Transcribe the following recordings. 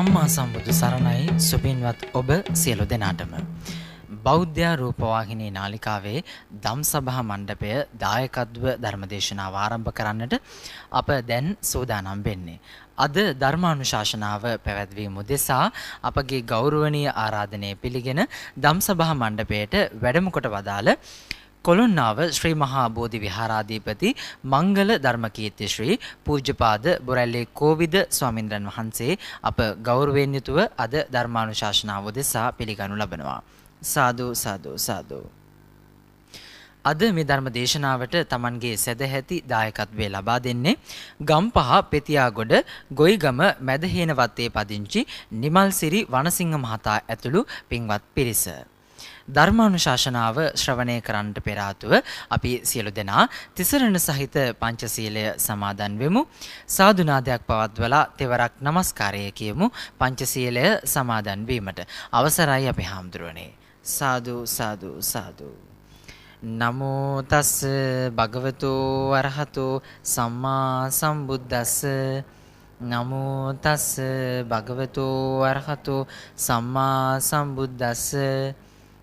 සම්මා සම්බුදු සරණයි සුපින්වත් ඔබ සියලු දෙනාටම. බෞද්ධයා රූපවාහිනී නාලිකාවේ දම් සභහා මණ්ඩපය දායකත්ව ධර්මදේශනාව ආරම්භ කරන්නට අප දැන් සූදානම් වෙන්නේ. අද ධර්මානුශාසනාව පැවැත්වීම උදෙසා අපගේ ගෞරුවනීය ආරාධනය පිළිගෙන දම් සභහා මණ්ඩපයට වැඩමකොට වදාළ කොළොන්නාව ශ්‍රී මහා බෝධි විහාරාධිපති මංගල ධර්මකීර්ති ශ්‍රී පූජ්‍යපාද බොරැල්ලේ කෝවිද ස්වාමින්ද්‍රන් වහන්සේ අප ගෞරවයෙන් යුතුව අද ධර්මානුශාසනාව දෙසා පිළිගනු ලබනවා. සාදු සාදු සාදු. අද මේ ධර්ම දේශනාවට Tamanගේ සැදැහැති දායකත්වය ලබා දෙන්නේ ගම්පහ පෙතියාගොඩ ගොයිගම මැදහේනවත්තේ පදිංචි නිමල්සිරි වනසිංහ මහතා ඇතුළු පින්වත් පිරිස. ධර්මානුශාසනාව ශ්‍රවණය කරන්නට පෙරාතුව අපි සියලු දෙනා තිසරණ සහිත පංචසීලය සමාදන් වෙමු. සාදුනාදයක් පවත්වලා තෙවරක් নমස්කාරය කියමු පංචසීලය සමාදන් වීමට. අවසරයි අපි හාමුදුරනේ. සාදු සාදු සාදු. නමෝ තස් භගවතු අරහතු සම්මා සම්බුද්දස්ස නමෝ තස් භගවතු අරහතු සම්මා සම්බුද්දස්ස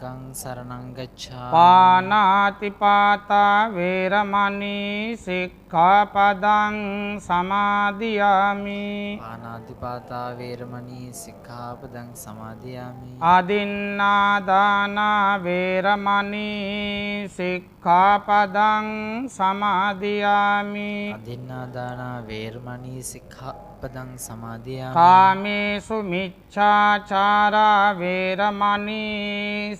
සංගං සරණං ගච්ඡාමි පාණාතිපාතා වේරමණී සික්ඛාපදං සමාදියාමි පාණාතිපාතා වේරමණී සික්ඛාපදං සමාදියාමි ආදින්නාදාන වේරමණී සික්ඛාපදං සමාදියාමි ආදින්නාදාන වේරමණී සික්ඛා පදං සමාධයා කාමේසු මිච්චාචාරා වේරමණී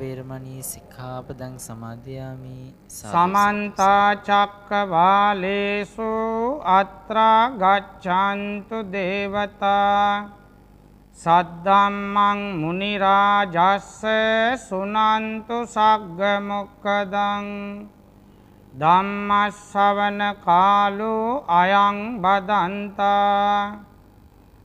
වේරමණී සික්ඛාපදං සමාදියාමි සමන්ත චක්කවාලේසු අත්‍රා ගච්ඡන්තු දේවතා සද්දම්මං මුනි රාජස්ස සුනන්තු සග්ග මොක්කදං ධම්මස්සවන කාලෝ අයං බදන්තා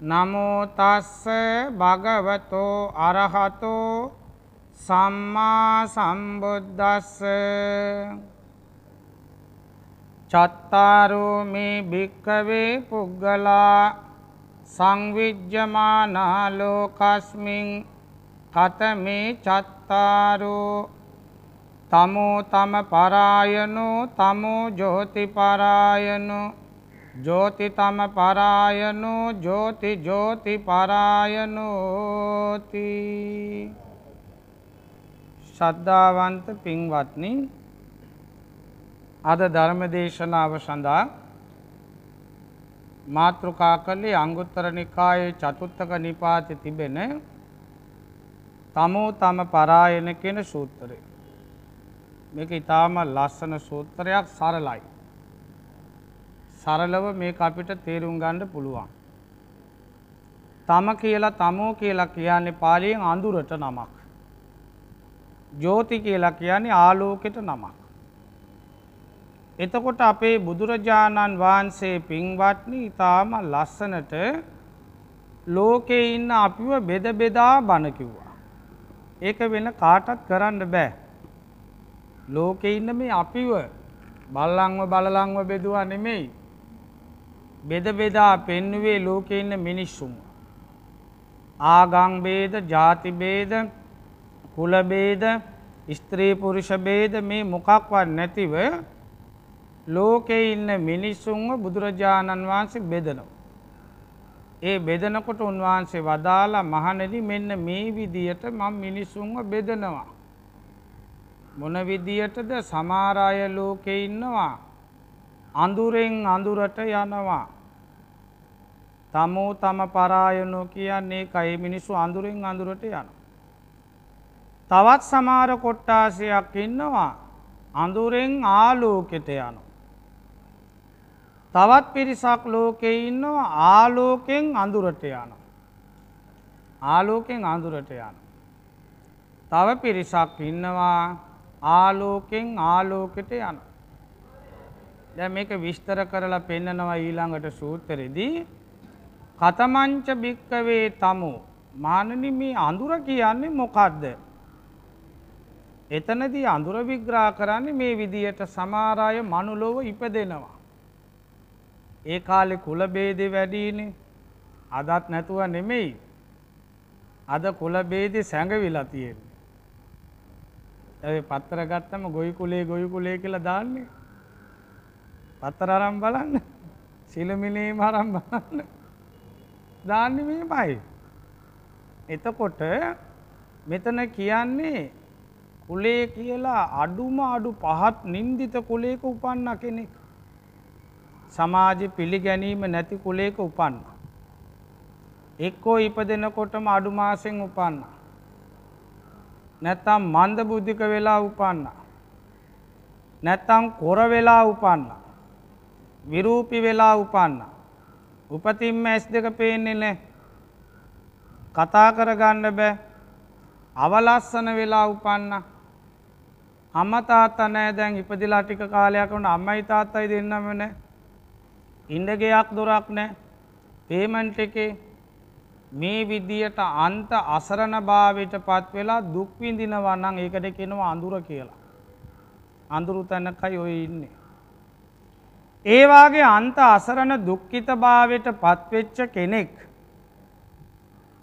නමුතස්ස භගවතෝ අරහතෝ සම්මා සම්බුද්දස්ස චත්තාරෝ මේ භික්කවේ පුද්ගලා සංවිජ්්‍යමානා ලෝකස්මින් කතමේ චත්තාරෝ තමෝ තම පරායනෝ තමෝ ජෝතිපරායනෝ ජෝතිතම පරායනු ජෝති ජෝති පරායනෝති ශ්‍රද්ධාවන්ත පින්වත්නි අද ධර්මදේශනාව සඳහා මාතෘකා කළේ අංගුත්තර නිකායේ චතුත්තක නිපාති තිබෙන තමෝ තම පරායන කියන සූත්‍රය. මේක ඉතාම ලස්සන සූත්‍රයක් සරලයි. සරලව මේ අපිට තේරුම් ගන්න පුළුවන්. තම කියලා තමෝ කියලා කියන්නේ පාලියෙන් අඳුරට නමක්. ජෝති කියලා කියන්නේ ආලෝකෙට නමක්. එතකොට අපේ බුදුරජාණන් වහන්සේ පින්වත්නි ඉතාම ලස්සනට ලෝකේ ඉන්න අපිව බෙද බෙදා බණ කිව්වා. ඒක වෙන කාටත් කරන්න බෑ. ලෝකේ ඉන්න මේ අපිව බල්ලංව බලලංව බෙදුවා නෙමෙයි. බෙද බෙදා පෙන්නුවේ ලෝකේ ඉන්න මිනිස්සුන්. ආගම් ભેද, ಜಾති ભેද, කුල ભેද, ස්ත්‍රී පුරුෂ ભેද මේ මොකක්වත් නැතිව ලෝකේ ඉන්න මිනිස්සුන්ව බුදුරජාණන් වහන්සේ බෙදනවා. ඒ බෙදනකොට උන්වහන්සේ වදාලා මහණෙනි මෙන්න මේ විදියට මම මිනිසුන්ව බෙදනවා. මොන විදියටද සමහර අය ලෝකේ ඉන්නවා. අඳුරෙන් අඳුරට යනවා. තමෝ තම පරායනෝ කියන්නේ කයි මිනිස්සු අඳුරෙන් අඳුරට යන. තවත් සමාර කොට්ටාසයක් ඉන්නවා අඳුරෙන් ආලෝකෙට යනු. තවත් පිරිසක් ලෝකෙ ඉන්නවා ආලෝකෙන් අඳුරට යන. ආලෝකෙන් අඳුරට යන. තව පිරිසක් ඉන්නවා ආලෝකෙන් ආලෝකෙට යන. දැ මේක විස්තර කරලා පෙන්නනවා ඊළඟට සූතරෙදී කතමංච භික්කවේ තමු මානනි මේ අඳුර කියන්නේ මොකක්ද. එතනදී අඳුර විග්‍රා කරන්නේ මේ විදියට සමාරාය මනුලොව ඉපදෙනවා. ඒ කාලෙ කුලබේද වැඩීනේ අදත් නැතුව නෙමෙයි. අද කුලබේදි සැඟවිලා තියෙන්නේ. ඇ පත්තර ගත්තම ගොයි කුලේ ගොයි කුලේ කියලා දාන්නේ. පත්තර අරම් බලන්න සිලමිලේ මරම් බලන්න. දාන්නේ මේ පයි. එතකොට මෙතන කියන්නේ කුලේ කියලා අඩුම අඩු පහත් නින්දිත කුලේක උපන්න කෙනෙක්. සමාජ පිළිගැනීම නැති කුලේක උපන්න. එක්කෝ ඉපදෙනකොටම අඩු මාසෙන් උපන්න. නැත්තම් මන්ද බුද්ධික වෙලා උපන්න. නැත්තම් කොර වෙලා උපන්න. විරූපි වෙලා උපන්නා. උපතින්ම ඇස් දෙක පේන්නේ නෑ. කතා කරගන්න බෑ. අවලස්සන වෙලා උපන්න. අමතාත්ත නෑ දැන් ඉපදිලා ටික කාලයක් වුණ අම්මයි තාත්තයි දෙන්නම නෑ. ඉඩගයක් දොරක් නෑ. පේමන්ට් එකේ මේ විදියට අන්ත අසරණ භාවයට පත් වෙලා දුක්විඳිනවන්නන් ඒකට කෙනවා අඳුර කියලා. අඳුරු තැනකයි ඔය ඉන්නේ. ඒවාගේ අන්ත අසරණ දුක්කිතභාවයට පත්වෙච්ච කෙනෙක්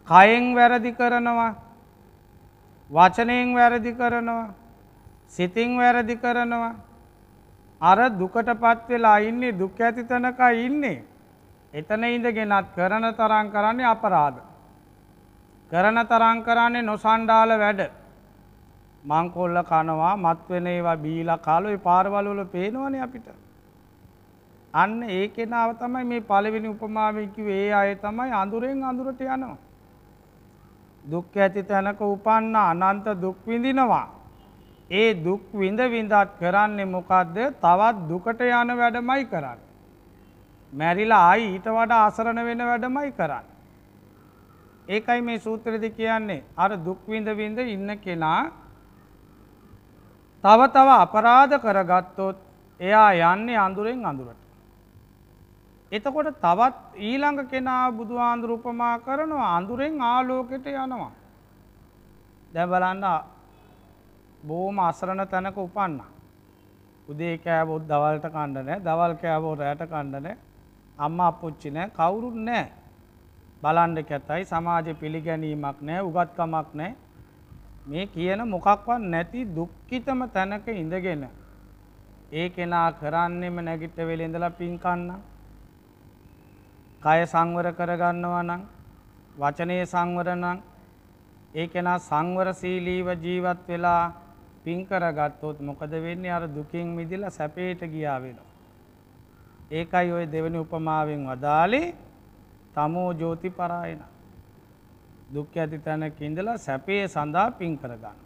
කයෙන් වැරදි කරනවා වචනයෙන් වැරදි කරනවා සිතිං වැරදි කරනවා අර දුකට පත්වෙලා ඉන්නේ දුක් ඇති තැනක ඉන්නේ එතන ඉඳගෙනත් කරන තරම් කරන්නේ අපරාධ. කරන තරම් කරන්නේ නොසන්ඩාල වැඩ. මංකොල්ල කනවා මත්වෙන ඒවා බීලා කාලොයි පාරවලවල පේනවනේ අපිට. අන්න ඒ කෙනාව තමයි මේ පළවෙනි උපමාවෙන් කිව්වේ ඒ අය තමයි අඳුරෙන් අඳුරට යනවා. දුක් ඇති තැනක උපන්න අනන්ත දුක් විඳිනවා. ඒ දුක් විඳ විඳත් කරන්නේ මොකද්ද? තවත් දුකට යන වැඩමයි කරන්නේ. මැරිලා ආයි ඊට වඩා අසරණ වෙන වැඩමයි කරන්නේ. ඒකයි මේ සූත්‍රයේදී කියන්නේ අර දුක් විඳ විඳ ඉන්න කෙනා තව තව අපරාධ කරගත්තොත් එයා යන්නේ අඳුරෙන් අඳුරට. එතකොට තවත් ඊළඟ කෙනා බුදුහාන්දුරූපමා කරනවා අඳුරෙන් ආලෝකෙට යනවා. දැ බලන්න බෝම අසරණ තැනක උපන්න. උදේ කෑබොත් දවල්ට කණ්ඩනෑ දවල් කෑබෝ රෑට කණ්ඩනෑ අම්ම අපපුච්චි නෑ කවුරුත් නෑ. බලන්ඩ කැතයි සමාජ පිළිගැනීමක් නෑ උගත්කමක් නෑ මේ කියන මොකක්වත් නැති දුක්කිතම තැනක ඉඳගෙන. ඒ කෙනා කරන්නෙම නැගිට වෙළෙඳලා පින්කන්නා කය සංවර කරගන්නවා නම් වචනයේ සංවර නම් ඒ කෙනා සංවරශීලීව ජීවත් වෙලා පින් කරගත්තොත් මොකද වෙන්නේ අර දුකින් මිදලා සැපයට ගියා වෙනවා. ඒකයි ওই දෙවෙනි උපමාවෙන් වදාලේ තමෝ ජෝතිපරායන. දුක් ඇති තැනක ඉඳලා සැපේ සඳහා පින් කරගන්න.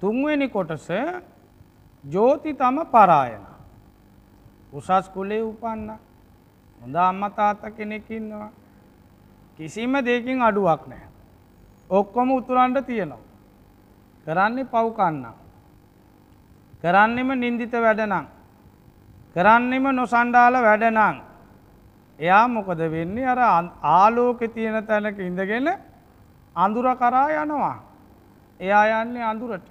තුන්වෙනි කොටස ජෝති තම පරායන. උසස් කුලේ උපන්නා හොඳ අම්මා තාත්තා කෙනෙක් ඉන්නවා. කිසිම දෙයකින් අඩුවක් නැහැ. ඔක්කොම උතුරන්ට තියෙනවා. කරන්නේ පව් කන්නම්. කරන්නෙම නින්දිත වැඩනම්. කරන්නෙම නොසණ්ඩාල වැඩනම්. එයා මොකද වෙන්නේ අර ආලෝකෙ තියෙන තැනක ඉඳගෙන අඳුර කරා යනවා. එයා යන්නේ අඳුරට.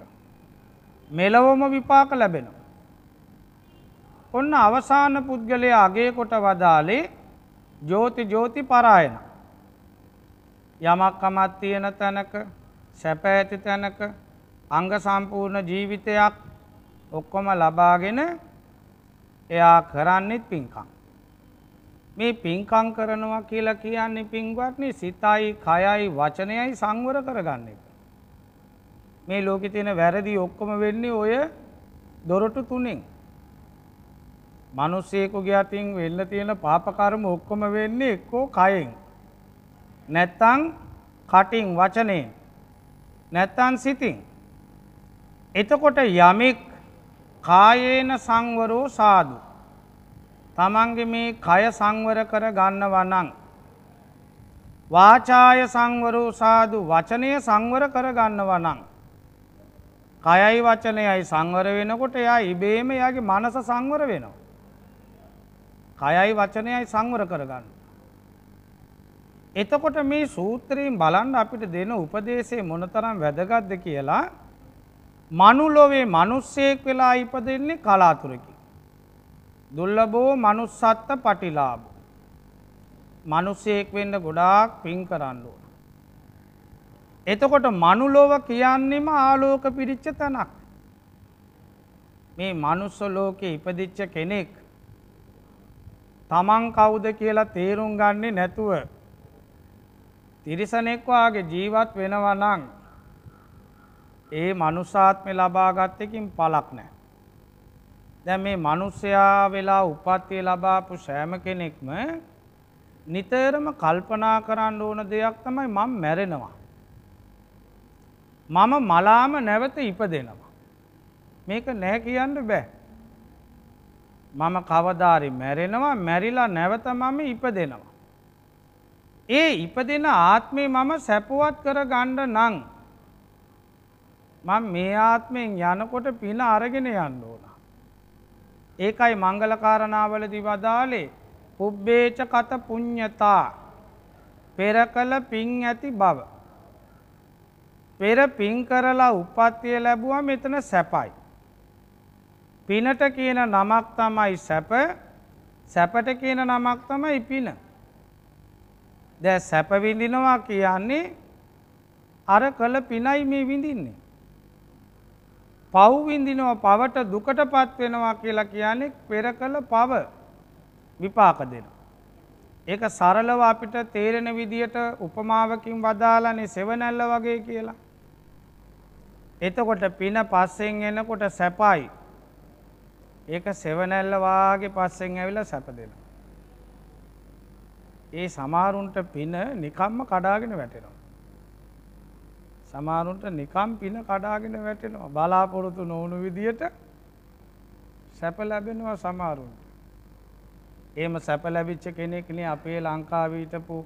මෙලවම විපාක ලැබෙනවා. ඔන්න අවසාන පුද්ගලයා අගේ කොට වදාලේ ජෝති ජෝති පරායන. යමක් කමත් තියෙන තැනක සැප ඇති තැනක අංග සම්පූර්ණ ජීවිතයක් ඔක්කොම ලබාගෙන එයා කරන්නෙත් පින්කම්. මේ පින්කම් කරනවා කියලා කියන්නේ පින්වත්නි සිතයි, කයයි, වචනයයි සංවර කරගන්න එක. මේ ලෝකේ තියෙන වැරදි ඔක්කොම වෙන්නේ ඔය දොරටු තුනෙන්. මිනිස්සෙකුගේ අතින් වෙන්න තියෙන පාප කර්ම ඔක්කොම වෙන්නේ එක්කෝ කයෙන් නැත්තම් කටින් වචනේ නැත්තම් සිතින් එතකොට යමෙක් කායේන සංවරෝ සාදු තමන්ගේ මේ කය සංවර කර ගන්නවා නම් වාචාය සංවරෝ සාදු වචනය සංවර කර ගන්නවා නම් කයයි වචනයයි සංවර වෙනකොට එයා ඉබේම එයාගේ මනස සංවර වෙනවා කයයි වචනයයි සංවර කරගන්න. එතකොට මේ සූත්‍රයෙන් බලන්න අපිට දෙන උපදේශය මොනතරම් වැදගත්ද කියලා මනුලොවේ මනුස්සයෙක් වෙලා ඉපදෙන්නේ කලාතුරකි. දුල්ලබෝ මනුස්සත්ත පටිලාබ. මනුස්සයෙක් වෙන්න ගොඩාක් පින් කරන්න ඕන. එතකොට මනුලොව කියන්නෙම ආලෝක පිරිච්ච තනක්. මේ මනුස්ස ලෝකෙ ඉපදිච්ච කෙනෙක් තමන් කවුද කියලා තේරුම් ගන්නේ නැතුව තිරිසනෙක් වාගේ ජීවත් වෙනවා නම් ඒ මනුසාත්මය ලබාගත් එකින් පළක් නැහැ. දැන් මේ මිනිසයා වෙලා උපත්ති ලබාපු සෑම කෙනෙක්ම නිතරම කල්පනා කරන්න ඕන දෙයක් තමයි මම මැරෙනවා. මම මලාම නැවත ඉපදෙනවා. මේක නැහැ කියන්න බෑ. මම කවදාරි මැරෙනවා මැරිලා නැවත මම ඉපදෙනවා. ඒ ඉපදෙන ආත්මේ මම සැපුවත් කර ගණ්ඩ නං. මං මේ ආත්මයෙන් යනකොට පින අරගෙන යන්න ඕන. ඒකයි මංගල කාරණාවලදි වදාලේ පුබ්බේච කත පුං්ඥතා පෙර කළ පින් ඇති බව. පෙර පින් කරලා උපත්තිය ලැබුව මෙතන සැපයි. පිනට කියන නමක් තමයි සැප සැපට කියන නමක් තමයි පින. දැ සැපවිඳිනවා කියන්නේ අර කළ පිනයි මේ විඳින්නේ. පව්විඳිනව පවට දුකට පත් වෙනවා කියලා කියන්නේ පෙර කළ පව විපාක දෙන. ඒක සරලව අපිට තේරෙන විදියට උපමාවකින් වදාලනේ සෙවනැල්ල වගේ කියලා. එතකොට පින පස්සෙන් එනකොට සැපයි ඒක සෙවණැල්ල වාගේ පස්සෙන් ඇවිල්ලා සැප දෙනවා. ඒ සමහරුන්ට පින නිකම්ම කඩාගෙන වැටෙනවා. සමහරුන්ට නිකම් පින කඩාගෙන වැටෙනවා. බලාපොරොත්තු නොවුණු විදියට සැප ලැබෙනවා සමහරුන්ට. එහෙම සැප ලැබිච්ච කෙනෙක් නේ අපේ ලංකාවේ හිටපු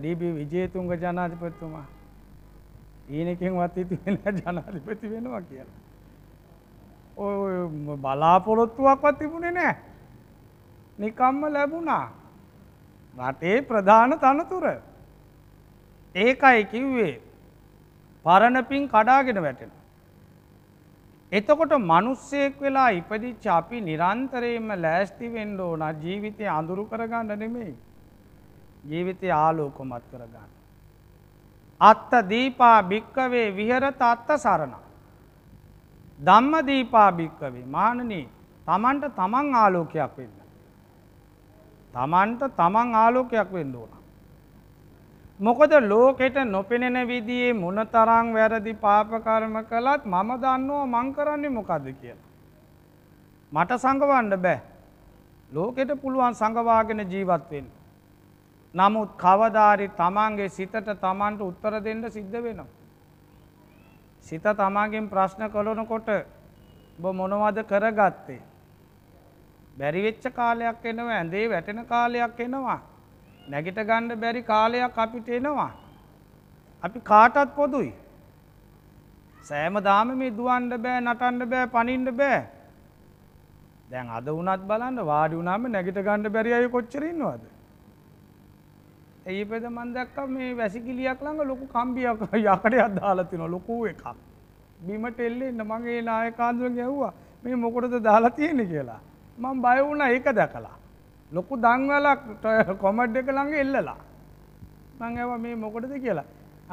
ඩීබී විජේතුංග ජනාධිපතිතුමා. ඊනකින්වත් හිතුවේ නැහැ ජනාධිපති වෙනවා කියලා. බලාපොරොත්තුවක්වත් තිබුණේ නෑ. නිකම්ම ලැබුණා. රටේ ප්‍රධාන තනතුර. ඒකයි කිව්වේ පරණපින් කඩාගෙන වැටෙන. එතකොට මනුස්සයෙක් වෙලා ඉපදිච්ච අපි නිරන්තරයෙන්ම ලෑස්ති වෙන්න ඕන ජීවිතය අඳුරු කරගන්න නෙමෙයි. ජීවිතය ආලෝකමත් කරගන්න. අත්ත දීපා භික්කවේ විහරත අත්ත සරණ. ධම්ම දීපාභික්කවේ මානනී තමන්ට තමන් ආලෝකයක් වෙන්න. තමන්ට තමන් ආලෝකයක් වෙන්න ඕන. මොකද ලෝකෙට නොපෙනෙන විදියේ මොන තරං වැරදි පාපකර්ම කළත් මම දන්නවා මං කරන්නේ මොකද කියලා. මට සඟවන්න බෑ. ලෝකෙට පුළුවන් සඟවාගෙන ජීවත්වෙන්. නමුත් කවදාරි තමන්ගේ සිතට තමන්ට උත්තර දෙන්න සිද්ධ වෙනවා. සිත තමාගෙන් ප්‍රශ්න කළනකොට බ මොනවද කරගත්තේ. බැරිවෙච්ච කාලයක් එනවා ඇඳේ වැටෙන කාලයක් එනවා. නැගිට ගණ්ඩ බැරි කාලයක් අපිට එනවා. අපි කාටත් පොදුයි. සෑම දාම මේ දුවන්ඩ බෑ නටන්ඩ බෑ පනින්ඩ බෑ. දැන් අද වනත් බලන්න වාඩි වනාම නැගිට ගණ්ඩ බැරි අය කොච්චරන්නවාද. ඒ පෙද මන්දැක්ක මේ වැසිකිලියක් ළඟ ලොකු කම්බියක් යකටයක් දාලා තිනවා ලොකු එකක්. බිමට එල්ලෙන්න මගේ නායකාඳුර ගැහුවා මේ මොකටද දාලා තියෙන්නේ කියලා. මම බය වුණා ඒක දැකලා. ලොකු දන්වලක් කොමඩ් එක ළඟ එල්ලලා. මං ඇහුවා මේ මොකටද කියලා.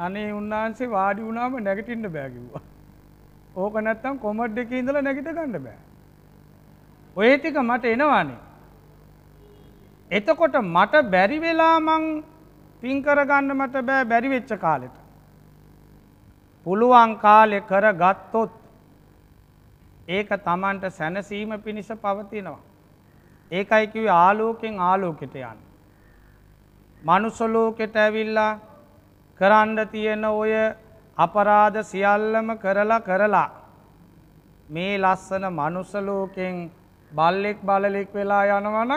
අනේ උන්වහන්සේ වාඩි වුණාම නැගිටින්න බෑ කිව්වා. ඕක නැත්තම් කොමඩ් එකේ ඉඳලා නැගිට ගන්න බෑ. ඔය ටික මට එනවානේ. එතකොට මට බැරි වෙලා මං පින් කරගන්න මට බෑ බැරිවෙච්ච කාලෙට. පුළුවන් කාලෙ කර ගත්තොත් ඒක තමන්ට සැනසීම පිණිස පවතිනවා. ඒකයිකිව ආලෝකෙන් ආලෝකෙට යන්න. මනුසලෝකෙට ඇවිල්ලා කරන්න තියෙන ඔය අපරාධ සියල්ලම කරලා කරලා. මේ ලස්සන මනුසලෝකෙන් බල්ලෙක් බලලෙක් වෙලා යනවන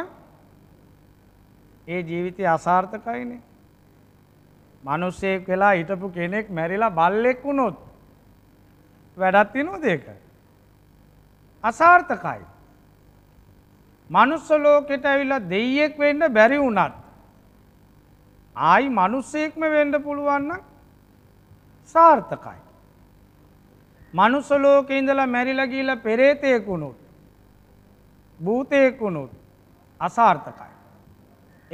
ඒ ජීවිතය අසාර්ථකයිනේ. මිනිස්සෙක් වෙලා හිටපු කෙනෙක් මැරිලා බල්ලෙක් වුණොත් වැඩක් තියනවද ඒක? අසාර්ථකයි. මනුස්ස ලෝකෙට ඇවිල්ලා දෙයියෙක් වෙන්න බැරි වුණත් ආයි මිනිස්සෙක්ම වෙන්න පුළුවන් නම් සාර්ථකයි. මනුස්ස ලෝකේ ඉඳලා මැරිලා ගිහිලා පෙරේතෙක් වුණොත් භූතයෙක් වුණොත් අසාර්ථකයි.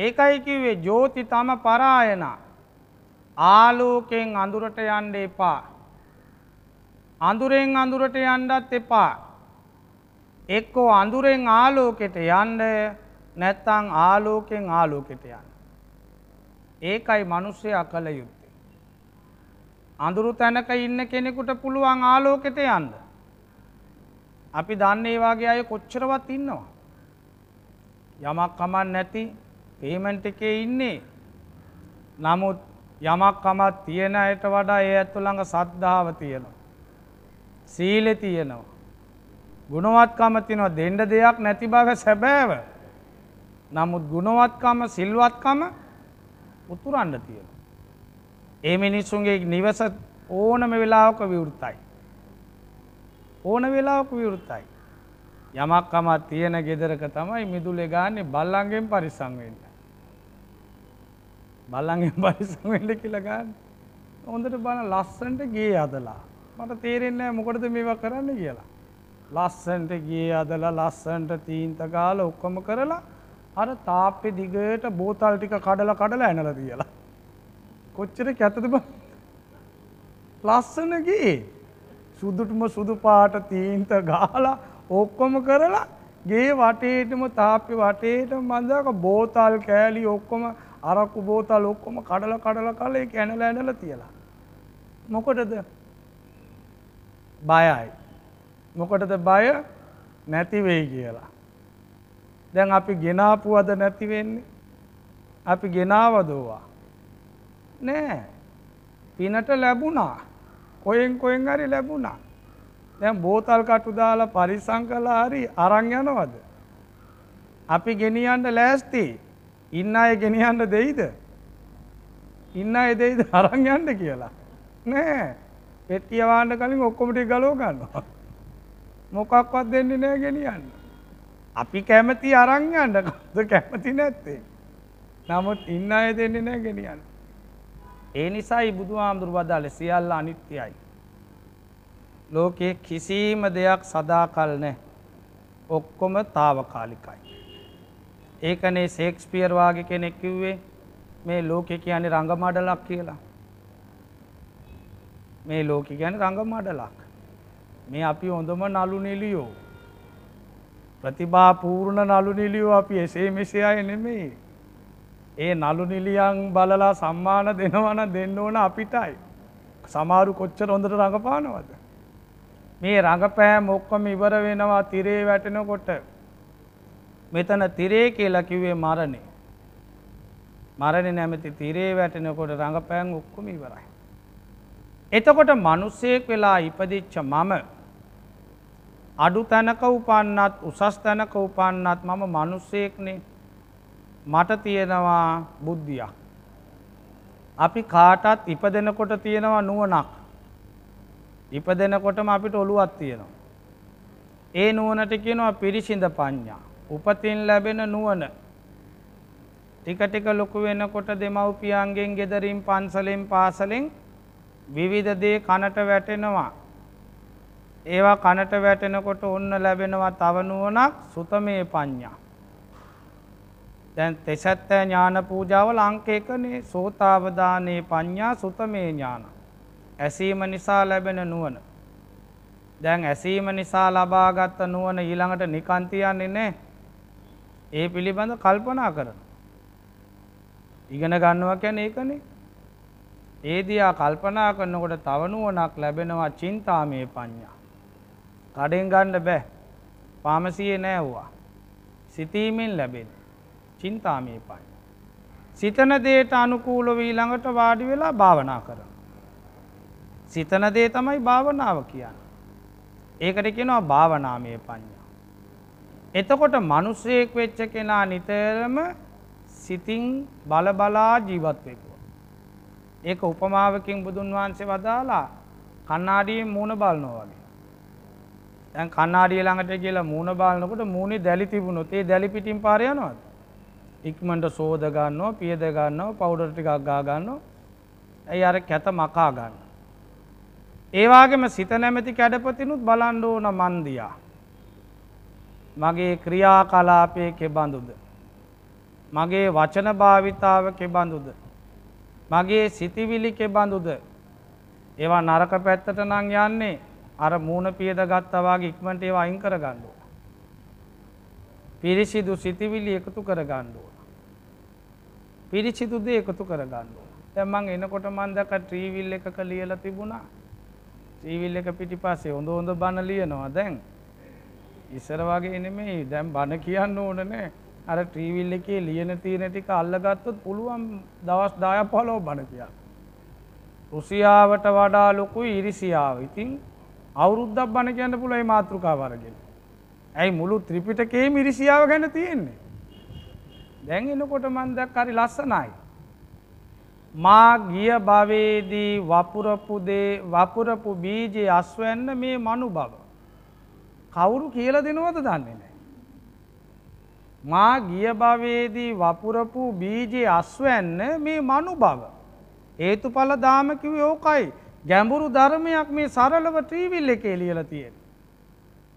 ඒකයි කිව්වේ ජෝති තම පරායනා ආලෝකයෙන් අඳුරට යන්න එපා. අඳුරෙන් අඳුරට යන්නත් එපා. එක්කෝ අඳුරෙන් ආලෝකෙට යන්න නැත්තං ආලෝකෙන් ආලෝකෙට යන්න. ඒකයි මනුස්සය කළ යුත්තේ. අඳුරු තැනක ඉන්න කෙනෙකුට පුළුවන් ආලෝකෙට යන්න. අපි දන්නේ වගේ අය කොච්චරවත් ඉන්නවා. යමක් කමන් නැති පේමන්ට් එකේ ඉන්නේ. නමුත් යමක් කමක් තියෙන අයට වඩා ඒ ඇත්තු ළඟ සද්ධාව තියෙනවා. සීලෙ තියෙනවා. ගුණවත්කම තියනවා දෙන්ඩ දෙයක් නැති බව සැබෑව. නමුත් ගුණවත්කම සිල්වත්කම උතුරන්න තියෙන. ඒ මිනිස්සුන්ගේ නිවස ඕනම වෙලාවක විවෘතයි. ඕන වෙලාවක විවෘතයි. යමක්කමත් තියෙන ගෙදරක තමයි මිදුලෙ ගාන්නේ බල්ලන්ගෙන් පරිසංවෙන්න. බල්ලන්ගෙන් පරිස්සම් වෙන්න කියලා ගන්න. හොඳට බලන ලස්සන්ට ගේ අදලා. මට තේරෙන්නේ නැහැ මොකටද මේවා කරන්න කියලා. ලස්සන්ට ගේ අදලා ලස්සන්ට තීන්ත ගාලා ඔක්කොම කරලා අර තාප්පේ දිගට බෝතල් ටික කඩලා කඩලා ඇනලා තියලා. කොච්චර කැතද බං? ලස්සන ගේ. සුදුටම සුදු පාට තීන්ත ගාලා ඔක්කොම කරලා ගේ වටේටම තාප්පේ වටේටම මන්දාක බෝතල් කෑලි ඔක්කොම අරක්කු බෝතල් ඔක්කොම කඩල කඩල කල එක ඇනල ඇනල තියලා. මොකොටද බයයි. මොකටද බය නැතිවෙයි කියලා. දැන් අපි ගෙනාපුුවද නැතිවෙන්නේ. අපි ගෙනාවදෝවා. නෑ පිනට ලැබුණා කොයෙන් කොයෙන් හරි ලැබුණා. දැන් බෝතල් කටු දාලා පරිසං කලා හරි අරං යනවද. අපි ගෙනියන්ට ලෑස්තිී ඉන්න අය ගෙනියන්න දෙයිද? ඉන්න අය දෙයිද අරන් යන්න කියලා? නෑ. පෙට්ටිය වාන්න කලින් ඔක්කොම ටික ගලව ගන්නවා. මොකක්වත් දෙන්නේ නෑ ගෙනියන්න. අපි කැමති අරන් යන්න කවුද කැමති නැත්තේ? නමුත් ඉන්න අය දෙන්නේ නෑ ගෙනියන්න. ඒ නිසායි බුදුහාමුදුරු වදාළේ සියල්ල අනිත්‍යයි. ලෝකයේ කිසිම දෙයක් සදාකල් නැහැ. ඔක්කොම తాවකාලිකයි. ඒකනේ සේක්ස්පියර් වාගේ කෙනෙක් කිව්වේ මේ ලෝකේ කියන්නේ රංගමඩලක් කියලා. මේ ලෝකේ කියන්නේ රංගමඩලක්. මේ අපි හොඳම නලු නිලියෝ. ප්‍රතිභා පූර්ණ නලු නිලියෝ අපි එසේ මෙසේ අය නෙමෙයි. ඒ නලු නිලියන් බලලා සම්මාන දෙනවා නම් දෙන්න ඕන අපිටයි. සමහරු කොච්චර හොඳට රඟපානවද? මේ රඟපෑම් ඔක්කොම ඉවර වෙනවා තිරේ වැටෙනකොට මෙතන තිරේ කියලා කිව්වේ මරණේ. මරණ නැමති තිරේ වැටෙනකොට රඟපෑන් ඔක්කොම ඉවරයි. එතකොට මනුස්සයෙක් වෙලා ඉපදිච්ච මම අඩු තැනක උපන්නත් උසස් තැනක උපන්නත් මම මනුස්සයෙක්නේ මට තියෙනවා බුද්ධියක්. අපි කාටත් ඉප දෙනකොට තියෙනවා නුවනක්. ඉප දෙනකොටම අපිට ඔළුවත් තියෙනවා. ඒ නුවනට කියනවා පිරිසිඳ ප්ඥා. උපතින් ලැබෙන නුවණ ටික ටික ලොකු වෙනකොට දෙමව්පියන්ගෙන් ගෙදරින් පන්සලෙන් පාසලෙන් විවිධ දේ කනට වැටෙනවා ඒවා කනට වැටෙනකොට ඔන්න ලැබෙනවා තව නුවණක් සුතමේ පඤ්ඤා දැන් තෙසත්ත ඥාන පූජාව ලංකේකනේ සෝතාවදානේ පඤ්ඤා සුතමේ ඥාන. ඇසීම නිසා ලැබෙන නුවණ. දැන් ඇසීම නිසා ලබාගත් නුවණ ඊළඟට නිකන් තියන්නේ නැහැ. ඒ පිළිබඳ කල්පනා කරන. ඉගෙන ගන්නවක් යැන ඒකනේ. ඒදයා කල්පනා කරන්නකොට තවනුවනක් ලැබෙනවා චින්තාමය ප්ඥා. කඩෙන් ගණ්ඩ බෑ පාමසියේ නෑව්වා. සිතීමෙන් ලැබෙන චින්තාමය පයි. සිතන දේට අනුකූලව ඊළඟට වාඩි වෙලා භාවනා කරන. සිතන දේ තමයි භාවනාව කියන්න. ඒකට කෙනවා භාවනාමය පං්ඥ. එතකොට මිනිසෙක් වෙච්ච කෙනා නිතරම සිතින් බලබලා ජීවත් වෙනවා. ඒක උපමාවකින් බුදුන් වහන්සේ වදාලා කණ්ණාඩියේ මූණ බලනවා වගේ. දැන් කණ්ණාඩිය ළඟට ගිහලා මූණ බලනකොට මූණේ දැලි තිබුණොත් ඒ දැලි පිටින් පාර යනවද? ඉක්මනට සෝද ගන්නවා, පියද ගන්නවා, පවුඩර් ටිකක් ගා ගන්නවා. ඇයි අර කැත මකා ගන්න. ඒ වගේම සිත නැමැති කැඩපතිනුත් බලන්න ඕන මන්දියා. මගේ ක්‍රියාකලාපය කෙබඳුද. මගේ වචන භාවිතාව කෙබඳුද. මගේ සිතිවිලි කෙබඳුද. ඒවා නරක පැත්තට නං යන්නේ අර මූුණ පියද ගත්තවාගේ ඉක්මට ඒවා අයින් කර ගණ්ඩුව. පිරිසිදු සිතිවිලි එකතු කර ගණ්ඩුව. පිරිසිදුද එකතු කර ගණ්ඩුව. තැමං එනකොට මන්දක ට්‍රීවිල් එකක ලියල තිබුණා. ්‍රීවිල් එක පිටි පසේ හොඳ හොඳ බණ ලියනවා දැන්. ඉස්සර වගේ නෙමෙයි දැන් බණ කියන්න ඕන නෑ අර ට්‍රීවිල් එකේ ලියන තියෙන ටික අල්ලගත්තොත් පුළුවන් දවස් 10ක් 15ක් බණ කියන්න. රුසියාවට වඩා ලොකුයි ඉරිසියාව. ඉතින් අවුරුද්දක් බණ කියන්න පුළුවන් මේ මාතෘකාව අරගෙන. ඇයි මුළු ත්‍රිපිටකයේම ඉරිසියාව ගැන තියෙන්නේ? දැන් එනකොට මම දැක්ක හරි ලස්සනයි. මා ගිය භවයේදී වපුරපු දේ වපුරපු බීජය අස්වැන්න මේ මනුභව. කවුරු කියල දෙනවද දන්නේ නෑ. මා ගිය භවේදී වපුරපු බීජයේ අස්වැන්න මේ මනු බව. ඒතු පල දාමකිව යෝකයි ගැඹුරු ධර්මයක් මේ සරලව ට්‍රීවිල් එක එලියල තියෙන.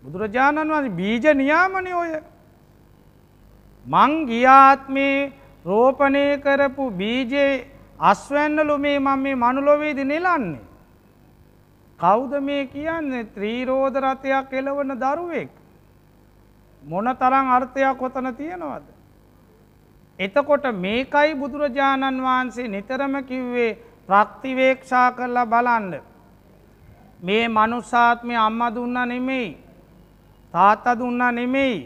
බුදුරජාණන් වන් බීජ නියාමනය ඔය. මං ගියාත්මේ රෝපනය කරපු බීජයේ අස්වැන්නලු මේ මම මේ මනුලොවේදි නෙලන්නේ. කෞද මේ කියන්නේ ත්‍රීරෝධ රථයක් එලවන දරුවෙක්. මොන තරං අර්ථයක් කොතන තියෙනවද. එතකොට මේකයි බුදුරජාණන් වහන්සේ නිතරම කිව්වේ ප්‍රක්තිවේක්ෂා කරලා බලන්න. මේ මනුස්සාත්මය අම්ම දුන්න නෙමෙයි. තාත්ත දුන්න නෙමෙයි.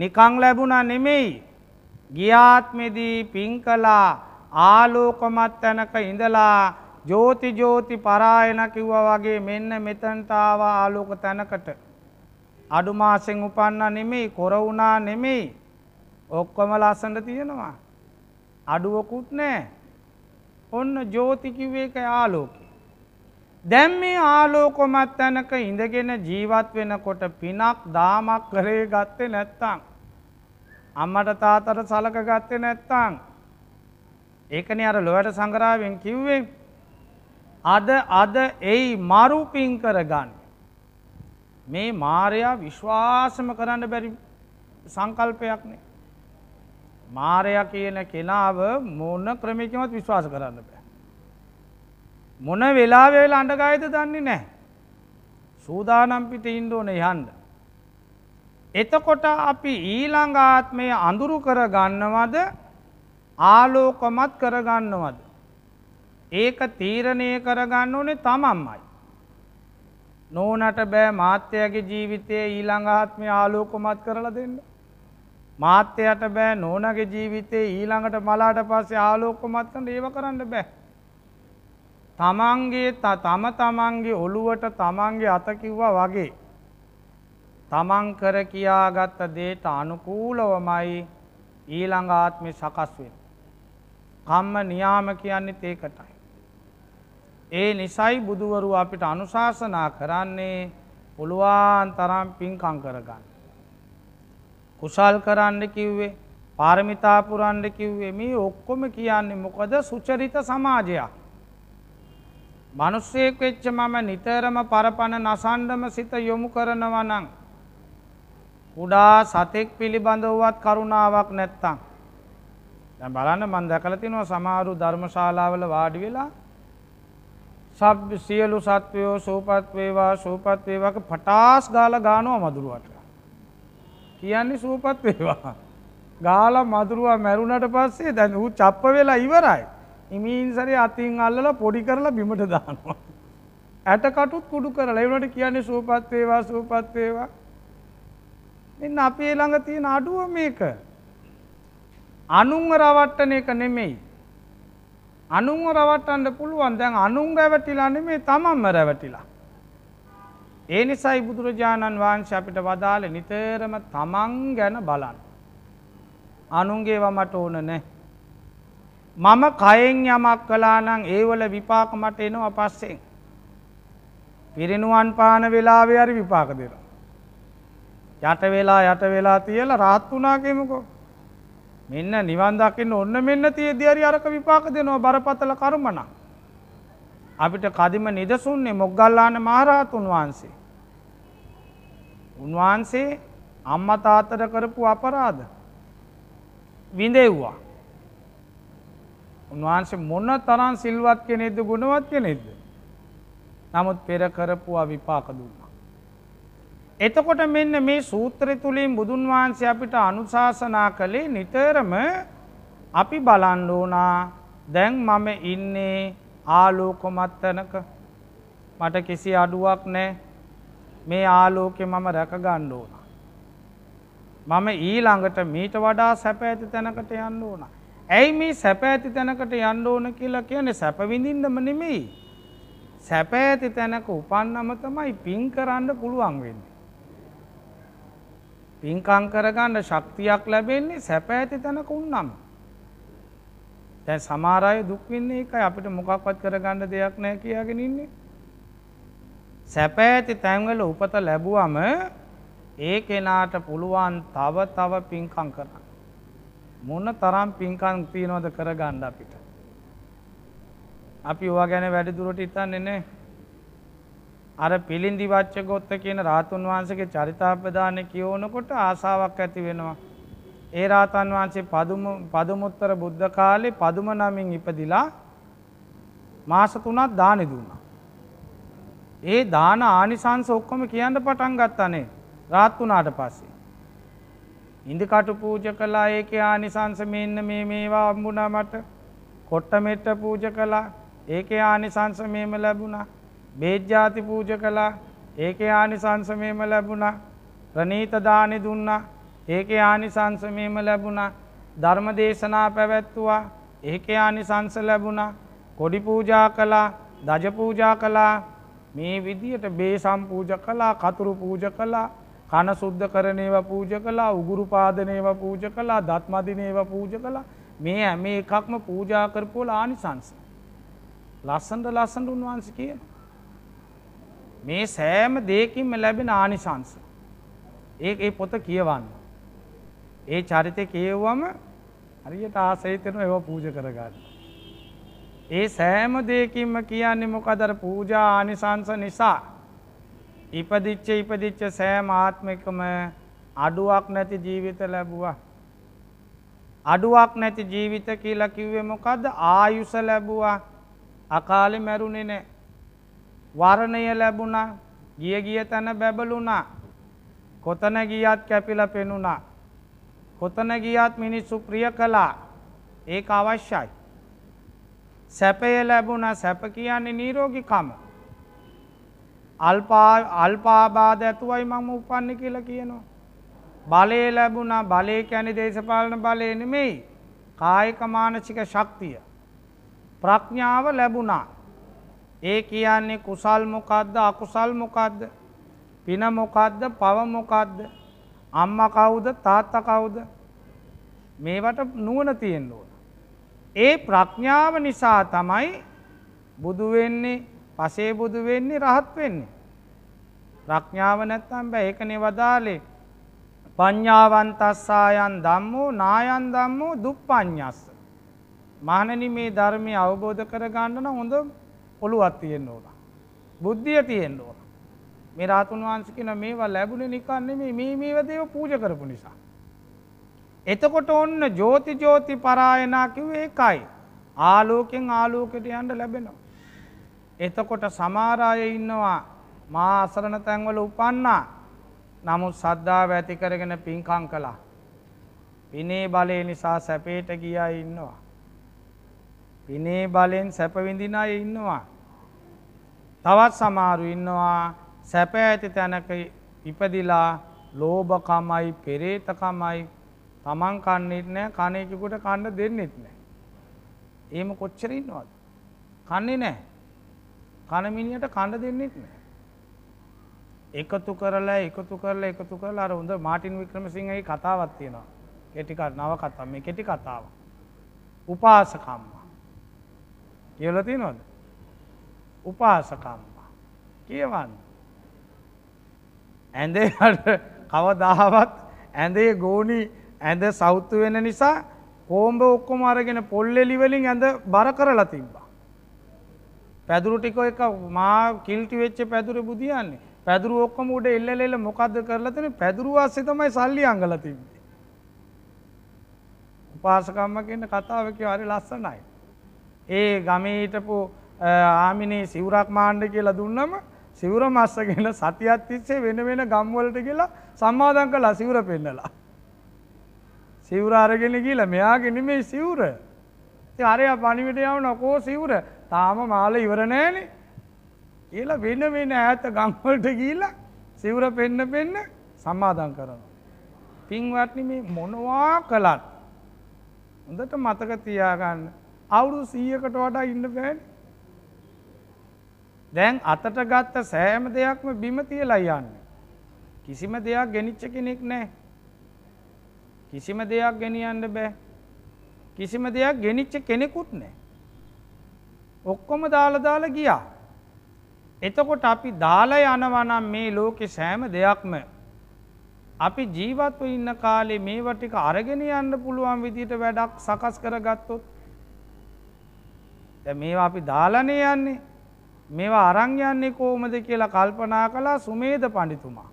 නිකං ලැබුණ නෙමෙයි. ගියාත්මෙදී පින් කලා ආලෝකමත් තැනක ඉඳලා ජෝති ජෝති පරායන කිව්වා වගේ මෙන්න මෙතනට ආවා ආලෝක තැනකට අඩු මාසෙන් උපන්නා නෙමෙයි කොර වුණා නෙමෙයි ඔක්කොම ලස්සන තියෙනවා අඩුවකුත් නැහැ ඔන්න ජෝති කිව්වේ ඒක ආලෝකේ දැන් මේ ආලෝකමත් තැනක ඉඳගෙන ජීවත් වෙනකොට පිනක් දාමක් කරේ ගත්තේ නැත්තම් අම්මට තාතට සලක ගත්තේ නැත්තම් ඒකනේ අර ලොවට සංගරාවෙන් කිව්වේ අද අද එයි මරුපින් කරගන්න. මේ මාරයා විශ්වාසම කරන්න බැරි සංකල්පයක්නේ. මාරයා කියන කෙනාව මොන ක්‍රමිකමත් විශ්වාස කරන්න බෑ. මොන වෙලා වෙලා අඩගායත දන්නේ නෑ. සූදානම්පිට ඉන්දෝන යන්ඩ. එතකොට අපි ඊළඟාත්මය අඳුරු කරගන්නවද ආලෝකමත් කරගන්නවද. ඒක තීරණය කරගන්න ඕනේ තමම්මයි. නෝනට බෑ මාත්‍යයගේ ජීවිතයේ ඊළඟහත්මය ආලෝකොමත් කරලා දෙන්න. මාත්‍යයට බෑ නෝනගේ ජීවිතයේ ඊළඟට මලාට පස්සේ ආලෝකොමත් කන ඒව කරන්න බෑ. තමන්ගේ තම තමන්ගේ ඔළුවට තමන්ගේ අතකිව්වා වගේ. තමන් කර කියාගත්ත දේට අනුකූලවමයි ඊළඟාත්මි සකස්වෙන්. කම්ම නියාම කියන්නෙත් ඒකටයි. ඒ නිසයි බුදුවරු අපිට අනුශාසනා කරන්නේ පුළුවන් තරම් පින්කං කරගන්න. කුසල් කරන්න කිව්වේ පාරමිතා පුරන්ඩ කිව්වේ මේ ඔක්කොම කියන්නේ මොකද සුචරිත සමාජයක්. මනුස්සයෙක් වෙච්ච මම නිතරම පරපණ නසන්ඩම සිත යොමු කරනවා නං. කුඩා සතෙක් පිළිබඳවුවත් කරුණාවක් නැත්තං. දැ බලන්න මන්දකල තිනව සමාරු ධර්මශාලාවල වාඩි වෙලා සබ් සියලු සත්වයෝ සූපත් වේවා සූපත් වේවා පටාස් ගාලා ගානවා මදුරුවට. කියන්නේ සූපත් වේවා. ගාලා මදුරුවා මැරුණට පස්සේ දැන් ඌ චප්ප වෙලා ඉවරයි. ඉමීන් සරේ අතින් අල්ලලා පොඩි කරලා බිමට දානවා. ඇටකටුත් කුඩු කරලා ඒ උනට කියන්නේ සූපත් වේවා සූපත් වේවා. මෙන්න අපේ ළඟ තියෙන අඩුව මේක. අනුන්ව රවට්ටන එක නෙමෙයි. අනුන්ව රවට්ටන්න පුළුවන් දැන් අනුන් රැවටිලා නෙමේ තමන්ම රැවටිලා. ඒ නිසයි බුදුරජාණන් වහන්සේ අපිට වදාළ නිතරම තමන් ගැන බලන්න. අනුන්ගේව මට ඕන නෑ. මම කයෙන් යමක් කලා නම් ඒවල විපාක මට එනවා පස්සෙන්. පිරිනුවන් පාන වෙලාවේ අරි විපාක දෙර. යට වෙලා යට වෙලා තියල රාත්තුනාකෙමකෝ මෙන්න නිවන් දකින්න ඔන්න මෙන්න තියේදී හරි අරක විපාක දෙනවා බරපතල කර්මණ. අපිට කදිම නිදසුන්නේ මොග්ගල්ලාන මහරහතුන් වහන්සේ. උන්වහන්සේ අම්මා තාත්තට කරපු අපරාධ විඳෙව්වා. උන්වහන්සේ මොන තරම් සිල්වත් කෙනෙක්ද ගුණවත් කෙනෙක්ද? නමුත් පෙර කරපු විපාක දුන්නා. එතකොට මෙන්න මේ සූත්‍රය තුළින් බුදුන් වහන්සේ අපිට අනුශාසනා කළේ නිතරම අපි බලන්න ඕනා දැන් මම ඉන්නේ ආලෝකමත් තැනක මට කිසි අඩුවක් නෑ මේ ආලෝකෙ මම රැකගන්න ඕන. මම ඊළඟට මීට වඩා සැප ඇති තැනකට යන්න ඕන. ඇයි මේ සැප ඇති තැනකට යන්න ඕන කියලා කියන්නේ සැපවිඳින්නම නෙමෙයි. සැප ඇති තැනක උපන්නම තමයි පින් කරන්න පුළුවන් වෙන්නේ. පින්කං කරගන්න ශක්තියක් ලැබෙන්නේ සැප ඇති තැනක උන්නම්. දැන් සමහර අය දුක් වෙන්නේ ඒකයි අපිට මොකක්වත් කරගන්න දෙයක් නැහැ කියාගෙන ඉන්නේ. සැප ඇති තැන්වල උපත ලැබුවම ඒ කෙනාට පුළුවන් තව තව පින්කම් කරන්න. මොන තරම් පින්කම් තියනවද කරගන්න අපිට. අපි ඕවා ගැන වැඩිදුරට හිතන්නේ නැහැ. අර පිළිඳි වච්චගොත්ත කියන රාතුන් වහන්සේගේ චරිතාපදානය කියවනකොට ආසාවක් ඇති වෙනවා. ඒ රාතන් වහන්සේ පදුම පදුමුත්තර බුද්ධ කාලේ පදුම නමින් ඉපදිලා මාස 3ක් දානි දුන්නා. ඒ දාන ආනිසංස ඔක්කොම කියන්න පටන් ගත්තානේ රාත් වුණාට පස්සේ. ඉඳි කටු පූජ කළා ඒකේ ආනිසංස මෙන්න මේ මේවා හම්බුණා මට. කොට්ට මෙට්ට පූජ කළා ඒකේ ආනිසංස මේම ලැබුණා. බේජ්ජාති පූජ කළා ඒකේ ආනිසංසමේම ලැබුණා ප්‍රණීත දානි දුන්නා ඒකේ ආනිසංසමේම ලැබුණා ධර්ම දේශනා පැවැත්තුවා ඒකේ ආනිසංස ලැබුණා කොඩි පූජා කළා දජ පූජා කළා මේ විදියට බේසම් පූජ කළා කතුරු පූජ කළා කන සුද්ධ කරණේව පූජ කළා උගුරු පාදනේව පූජ කළා දත් මදිනේව පූජ කළා මේ හැම එකක්ම පූජා කරපුවල ආනිසංස ලස්සනට ලස්සනට උන්වහන්සේ කියනවා මේ සෑම දෙයකින්ම ලැබෙන ආනිසංස. ඒ ඒ පොත කියවන්න. ඒ චරිතය කියවුවම හරියට ආසහිතෙන ඒව පූජ කරගන්න. ඒ සෑම දෙයකින්ම කියන්නේ මොකද අර පූජා ආනිසංස නිසා ඉපදිච්ච ඉපදිච්ච සෑම ආත්මිකම අඩුවක් නැති ජීවිත ලැබුවා. අඩුවක් නැති ජීවිත කියලා කිව්වේ මොකද්ද? ආයුෂ ලැබුවා. අකාලේ මැරුණේ නැහැ. වර්ණය ලැබුණා ගිය ගිය තැන බැබළුණා කොතන ගියත් කැපිලා පෙනුණා කොතන ගියත් මිනිස්සු ප්‍රිය කළා ඒක අවශ්‍යයි සැපය ලැබුණ සැප කියන්නේ නිරෝගිකම අල්පා අල්පාබාධ ඇතුවයි මම උපන්න කියලා කියනවා බලය ලැබුණා බලය කියන්නේ දේශපාලන බලය නෙමෙයි කායික මානසික ශක්තිය ප්‍රඥාව ලැබුණා ඒ කියන්නේ කුසල් මොකද්ද අකුසල් මොකද්ද? පින මොකද්ද? පව මොකද්ද? අම්මා කවුද? තාත්තා කවුද? මේවට නුවණ තියෙන්න ඕන. ඒ ප්‍රඥාව නිසා තමයි බුදු වෙන්නේ, පසේ බුදු වෙන්නේ, රහත් වෙන්නේ. ප්‍රඥාව නැත්තම් බෑ. ඒකනේ වදාලේ. පඤ්ඤාවන්තස්සායන් ධම්මෝ නායන් ධම්මෝ දුප්පඤ්ඤස්ස. මහණනි මේ ධර්මය අවබෝධ කරගන්න නම් හොඳ ඔළුවත් තියෙන්න ඕන. බුද්ධිය තියෙන්න ඕන. මේ රාතුන් වහන්සේ කියන මේවා ලැබුණේ නිකන් නෙමෙයි මේ මේව දේව පූජා කරපු නිසා. එතකොට ඔන්න ජෝති ජෝති පරායනා කිව්වේ ඒකයි. ආලෝකෙන් ආලෝකයට යන්න ලැබෙනවා. එතකොට සමහර අය ඉන්නවා මා අසරණ තැන්වල උපන්නා. නමුත් සද්ධාව ඇති කරගෙන පින්කම් කළා. විනේ බලය නිසා සැපේට ගියා ඉන්නවා. විනේ බලෙන් සැප විඳින අය ඉන්නවා. තවත් සමාරු ඉන්නවා සැප ඇති තැනක ඉපදිලා ලෝභකමයි පෙරේතකමයි තමන් කන්නෙත් නෑ කණයකුට කණ්ඩ දෙන්නෙත් නෑ. ඒම කොච්චර ඉන්නවද. කන්නේ නෑ කණමිනිට කණ්ඩ දෙන්නෙත් නෑ. එකතු කරලා එකතු කරලා එකතු කරලා අර උඳ මාටින් වික්‍රමසිංහයි කතාවත් තියෙනවා කෙටිකට නව කතම් මේ කෙටි කතාව. උපාසකම්ම කියල තිනොද. උපාසකම්මා කියවන්න. ඇඳේ කවදාවත් ඇඳේ ගෝනි ඇඳ සෞතු වෙන නිසා කෝම්බ ඔක්කොම අරගෙන පොල්ලෙලි වලින් ඇඳ බර කරලා තිබ්බා. පැදුරු ටික එක මා කිල්ටි වෙච්ච පැදුරු බුදියන්නේ. පැදුරු ඔක්කොම උඩ එල්ලෙලෙල මොකද්ද කරලා තියෙන්නේ? පැදුරු වාස්සේ තමයි සල්ලි අඟලා තිබ්බේ. උපාසකම්ම කියන කතාව කිය හරි ලස්සනයි. ඒ ගමේ හිටපු ආමිනේ සිවුරක් මාන්න කියලා දුන්නම සිවුර මස්සගෙන සතියක් තිස්සේ වෙන වෙන ගම්වලට කියලා සම්මාදම් කළා සිවුර පෙන්නලා. සිවුර අරගෙන කියලා මෙයාගේ නෙමෙයි සිවුර. ඉතින් අරයා පණිවිඩ යවන කෝ සිවුර තාම මාළ ඉවර නෑනේ. කියලා වෙන වෙන ඈත ගම්වලට ගිහිල්ලා සිවුර පෙන්න පෙන්න සමාදම් කරනවා. පින්වත්නි මේ මොනවා කළත් හොඳට මතක තියාගන්න. අවුරුදු 100කට වඩා ඉන්න බෑනේ. දැන් අතට ගත්ත සෑම දෙයක්ම බිම තියලා යන්න. කිසිම දෙයක් ගෙනිච්ච කෙනෙක් නැහැ. කිසිම දෙයක් ගෙනියන්න බෑ. කිසිම දෙයක් ගෙනිච්ච කෙනෙකුත් නැහැ. ඔක්කොම දාලා දාලා ගියා. එතකොට අපි දාලා යනවා නම් මේ ලෝකේ සෑම දෙයක්ම අපි ජීවත්ව ඉන්න කාලේ මේවා ටික අරගෙන යන්න පුළුවන් විදිහට වැඩක් සකස් කරගත්තොත් දැන් මේවා අපි දාලානේ යන්නේ මේවා අරංයන්නේ කෝමද කියලා කල්පනා කලා සුමේද පණඩිතුමා.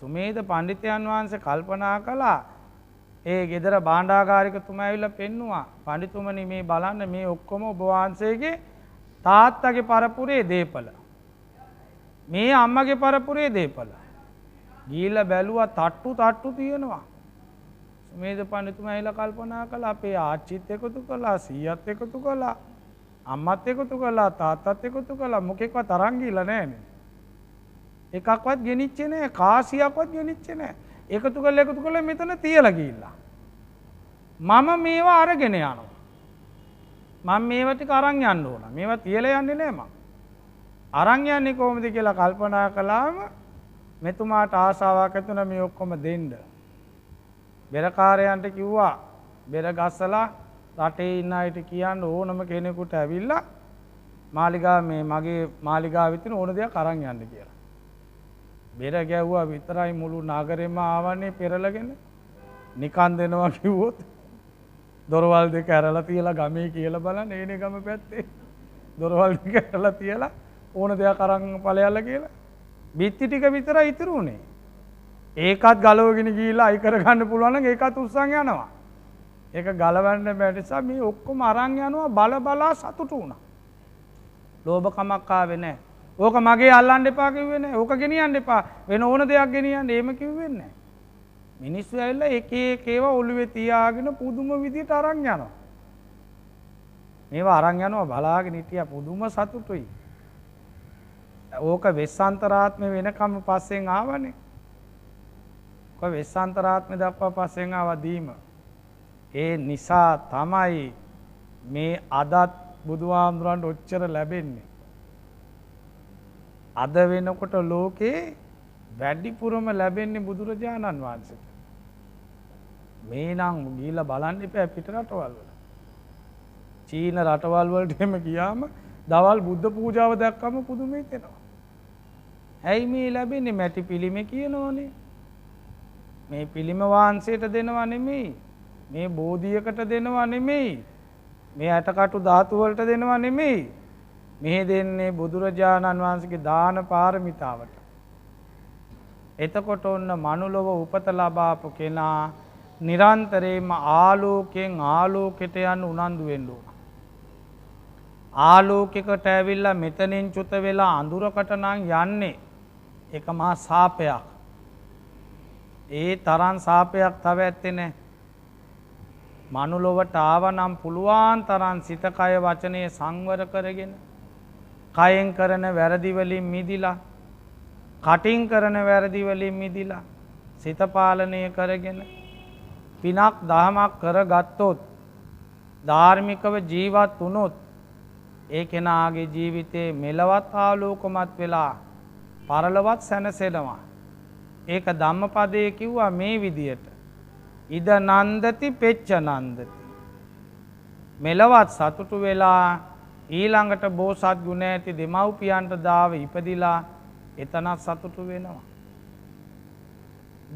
සුමේද පණ්ඩිතයන් වහන්සේ කල්පනා කලා ඒ ගෙදර බාණ්ඩාගාරිකතුම ඇවිල්ල පෙන්නවා පණඩිතුමන මේ බලන්න මේ ඔක්කොම ඔබවහන්සේගේ තාත්තගේ පරපුරේ දේපල. මේ අම්මගේ පරපුරේ දේපල. ගීල බැලුව තට්ටු තට්ටු තියෙනවා. සුමේද පණඩිතුම ඇහිල කල්පනා කළ අපේ ආච්චිත් එකතු කලා සීයත් එකතු කලා අම්මත් එකතු කළා තාත්තත් එකතු කළා මොකෙක්ව තරන් ගිහිල්ලා නෑනේ. එකක්වත් ගෙනිච්ච නෑ කාසියක්වත් ගෙනිච්ච නෑ. එකතු කළා එකතු කළා මෙතන තියලා ගිහිල්ලා. මම මේවා අරගෙන යනවා. මම මේවා ටික අරන් යන්න ඕන. මේවා තියලා යන්නේ නෑ මම. අරන් යන්නේ කොහොමද කියලා කල්පනා කළාම මෙතුමාට ආසාවක් ඇතුණා මේ ඔක්කොම දෙන්න. බෙරකාරයන්ට කිව්වා බෙර ගස්සලා රටේ ඉන්න අයට කියන්න ඕනම කෙනෙකුට ඇවිල්ලා මාලිගා මේ මගේ මාලිගාව විතින ඕන දෙයක් අරන් යන්න කියලා. බෙර ගැව්වා විතරයි මුළු නගරෙම ආවන්නේ පෙරලගෙන නිකන් දෙනවා කිව්වොත් දොරවල් දෙක ඇරලා තියලා ගමේ කියලා බලන්න ඒනේ ගම පැත්තේ දොරවල් දෙක ඇරලා තියලා ඕන දෙයක් අරන් ඵලයල්ලා කියලා. බිත්ති ටික විතරයි ඉතුරු උනේ. ඒකත් ගලවගෙන ගිහිල්ලා අයිකර ගන්න පුළුවන් නම් ඒකත් උස්සන් යනවා. ඒක ගලවන්න බැටිසා මේ ඔක්කොම අරං යනවා බල බලා සතුට වුණා. ලෝභකමක්කාවෙන ඕක මගේ අල්ලන් එපා කිව්වෙන ඕක ගෙනියන්න එපා වෙන ඕන දෙයක් ගෙනියන්න ඒම කිව්වෙන්න. මිනිස්සු ඇල්ල එකේ කේව ඔළුවෙ තියාගෙන පුදුම විදිට අරං යනවා. මේවා අරං යනවා බලාගෙන හිටිය පුදුම සතුටුයි. ඕක වෙස්සන්තරාත්ම වෙනකම පස්සෙන් ආවනේ. වෙස්සන්තරාත්ම දක්වා පස්සෙන් ආවදීම. ඒ නිසා තමයි මේ අදත් බුදුහාමුදුරන්ට ඔච්චර ලැබෙන්නේ. අද වෙනකොට ලෝකේ වැඩිපුරම ලැබෙන්නේ බුදුරජාණන් වහන්සේට. මේ නම් ගිහිල්ලා බලන්න එපා පිට රටවල් වල. චීන රටවල් වලට එහෙම ගියාම දවල් බුද්ධ පූජාව දැක්කම පුදුමේ තෙනවා. ඇයි මේ ලැබෙන්නේ මැටි පිළිම කියනෝනේ. මේ පිළිම වහන්සේට දෙනවා නෙමෙයි. මේ බෝධියකට දෙනවා නෙමෙයි. මේ ඇටකටු ධාතු වලට දෙනවා නෙමෙයි. මේ දෙන්නේ බුදුරජාණන් වහන්සේගේ දාන පාරමිතාවට. එතකොට ඔන්න මනුලොව උපත ලබාපු කෙනා නිරන්තරයෙන්ම ආලෝකයෙන් ආලෝකයට යන්න උනන්දු වෙන්න ඕන. ආලෝකයකට ඇවිල්ලා මෙතනින් චුත වෙලා අඳුරකට නම් යන්නේ එක මහා සාපයක්. ඒ තරම් සාපයක් තව ඇත්තේ නැහැ. මනුලොවට ආවනම් පුළුවන් තරන් සිතකය වචනය සංවර කරගෙන කයෙන් කරන වැරදිවලින් මිදිලා කටින් කරන වැරදිවලින් මිදිලා සිතපාලනය කරගෙන පිනක් දහමක් කර ගත්තොත් ධාර්මිකව ජීවත් වනොත් ඒ කෙනාගේ ජීවිතයේ මෙලවත් ආලෝකොමත් වෙලා පරලවත් සැනසෙනවා ඒක ධම්මපදය කිව්වා මේ විදියට ඉද නන්දති පෙච්ච නන්දති. මෙලවත් සතුටු වෙලා ඊළඟට බෝසත් ගුණ ඇති දෙමව්පියන්ට දාව ඉපදිලා එතනත් සතුටු වෙනවා.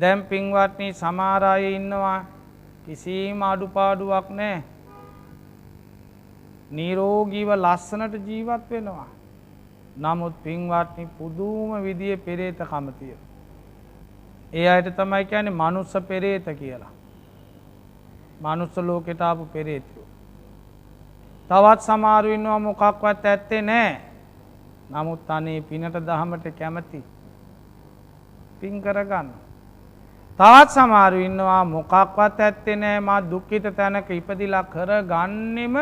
දැම් පින්වත්නී සමාරාය ඉන්නවා කිසිීම අඩුපාඩුවක් නෑ. නීරෝගීව ලස්සනට ජීවත් වෙනවා. නමුත් පින්වත්නි පුදුම විදිිය පෙරේතකමතිය. ඒ අයට තමයි කියන්නේ මනුස්ස පෙරේත කියලා. මනුස්ස ලෝකෙට ආපු පෙරේතයෝ. තවත් සමාරු ඉන්නවා මොකක්වත් ඇත්තේ නෑ. නමුත් අනේ පිනට දහමට කැමති. පින් කරගන්න. තවත් සමාරු ඉන්නවා මොකක්වත් ඇත්තේ නෑ මා දුක්ඛිත තැනක ඉපදිලා කරගන්නෙම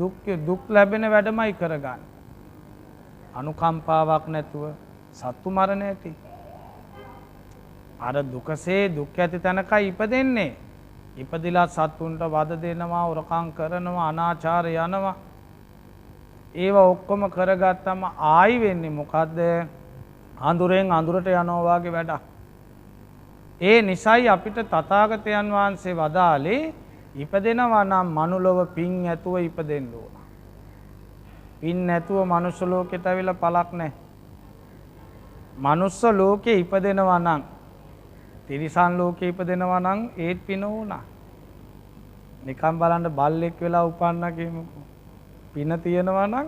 දුක් දුක් ලැබෙන වැඩමයි කරගන්න. අනුකම්පාවක් නැතුව සත්තු මරණ ඇති. අර දුකසේ දුක් ඇති තැනකයි ඉපදෙන්නේ. ඉපදිලා සත්තුන්ට වද දෙනවා උරකං කරනවා අනාචාර යනවා ඒව ඔක්කොම කරගත්තම ආයි වෙන්නේ මොකක්ද අඳුරෙන් අඳුරට යනෝවාගේ වැඩක්. ඒ නිසයි අපිට තතාගතයන් වහන්සේ වදාලේ ඉපදෙනවා නම් මනුලොව පින් ඇතුව ඉපදෙන්ඩුව. පින් ඇතුව මනුස්ස ලෝකෙට ඇවිල පලක් නෑ. මනුස්ස ලෝකෙ ඉපදෙනවා නම් තිරිසන් ලෝකේ ඉපදෙනවා නම් ඒත් පින ඕනා. නිකන් බලන්න බල්ලෙක් වෙලා උපන්න කියමුකෝ. පින තියෙනවා නම්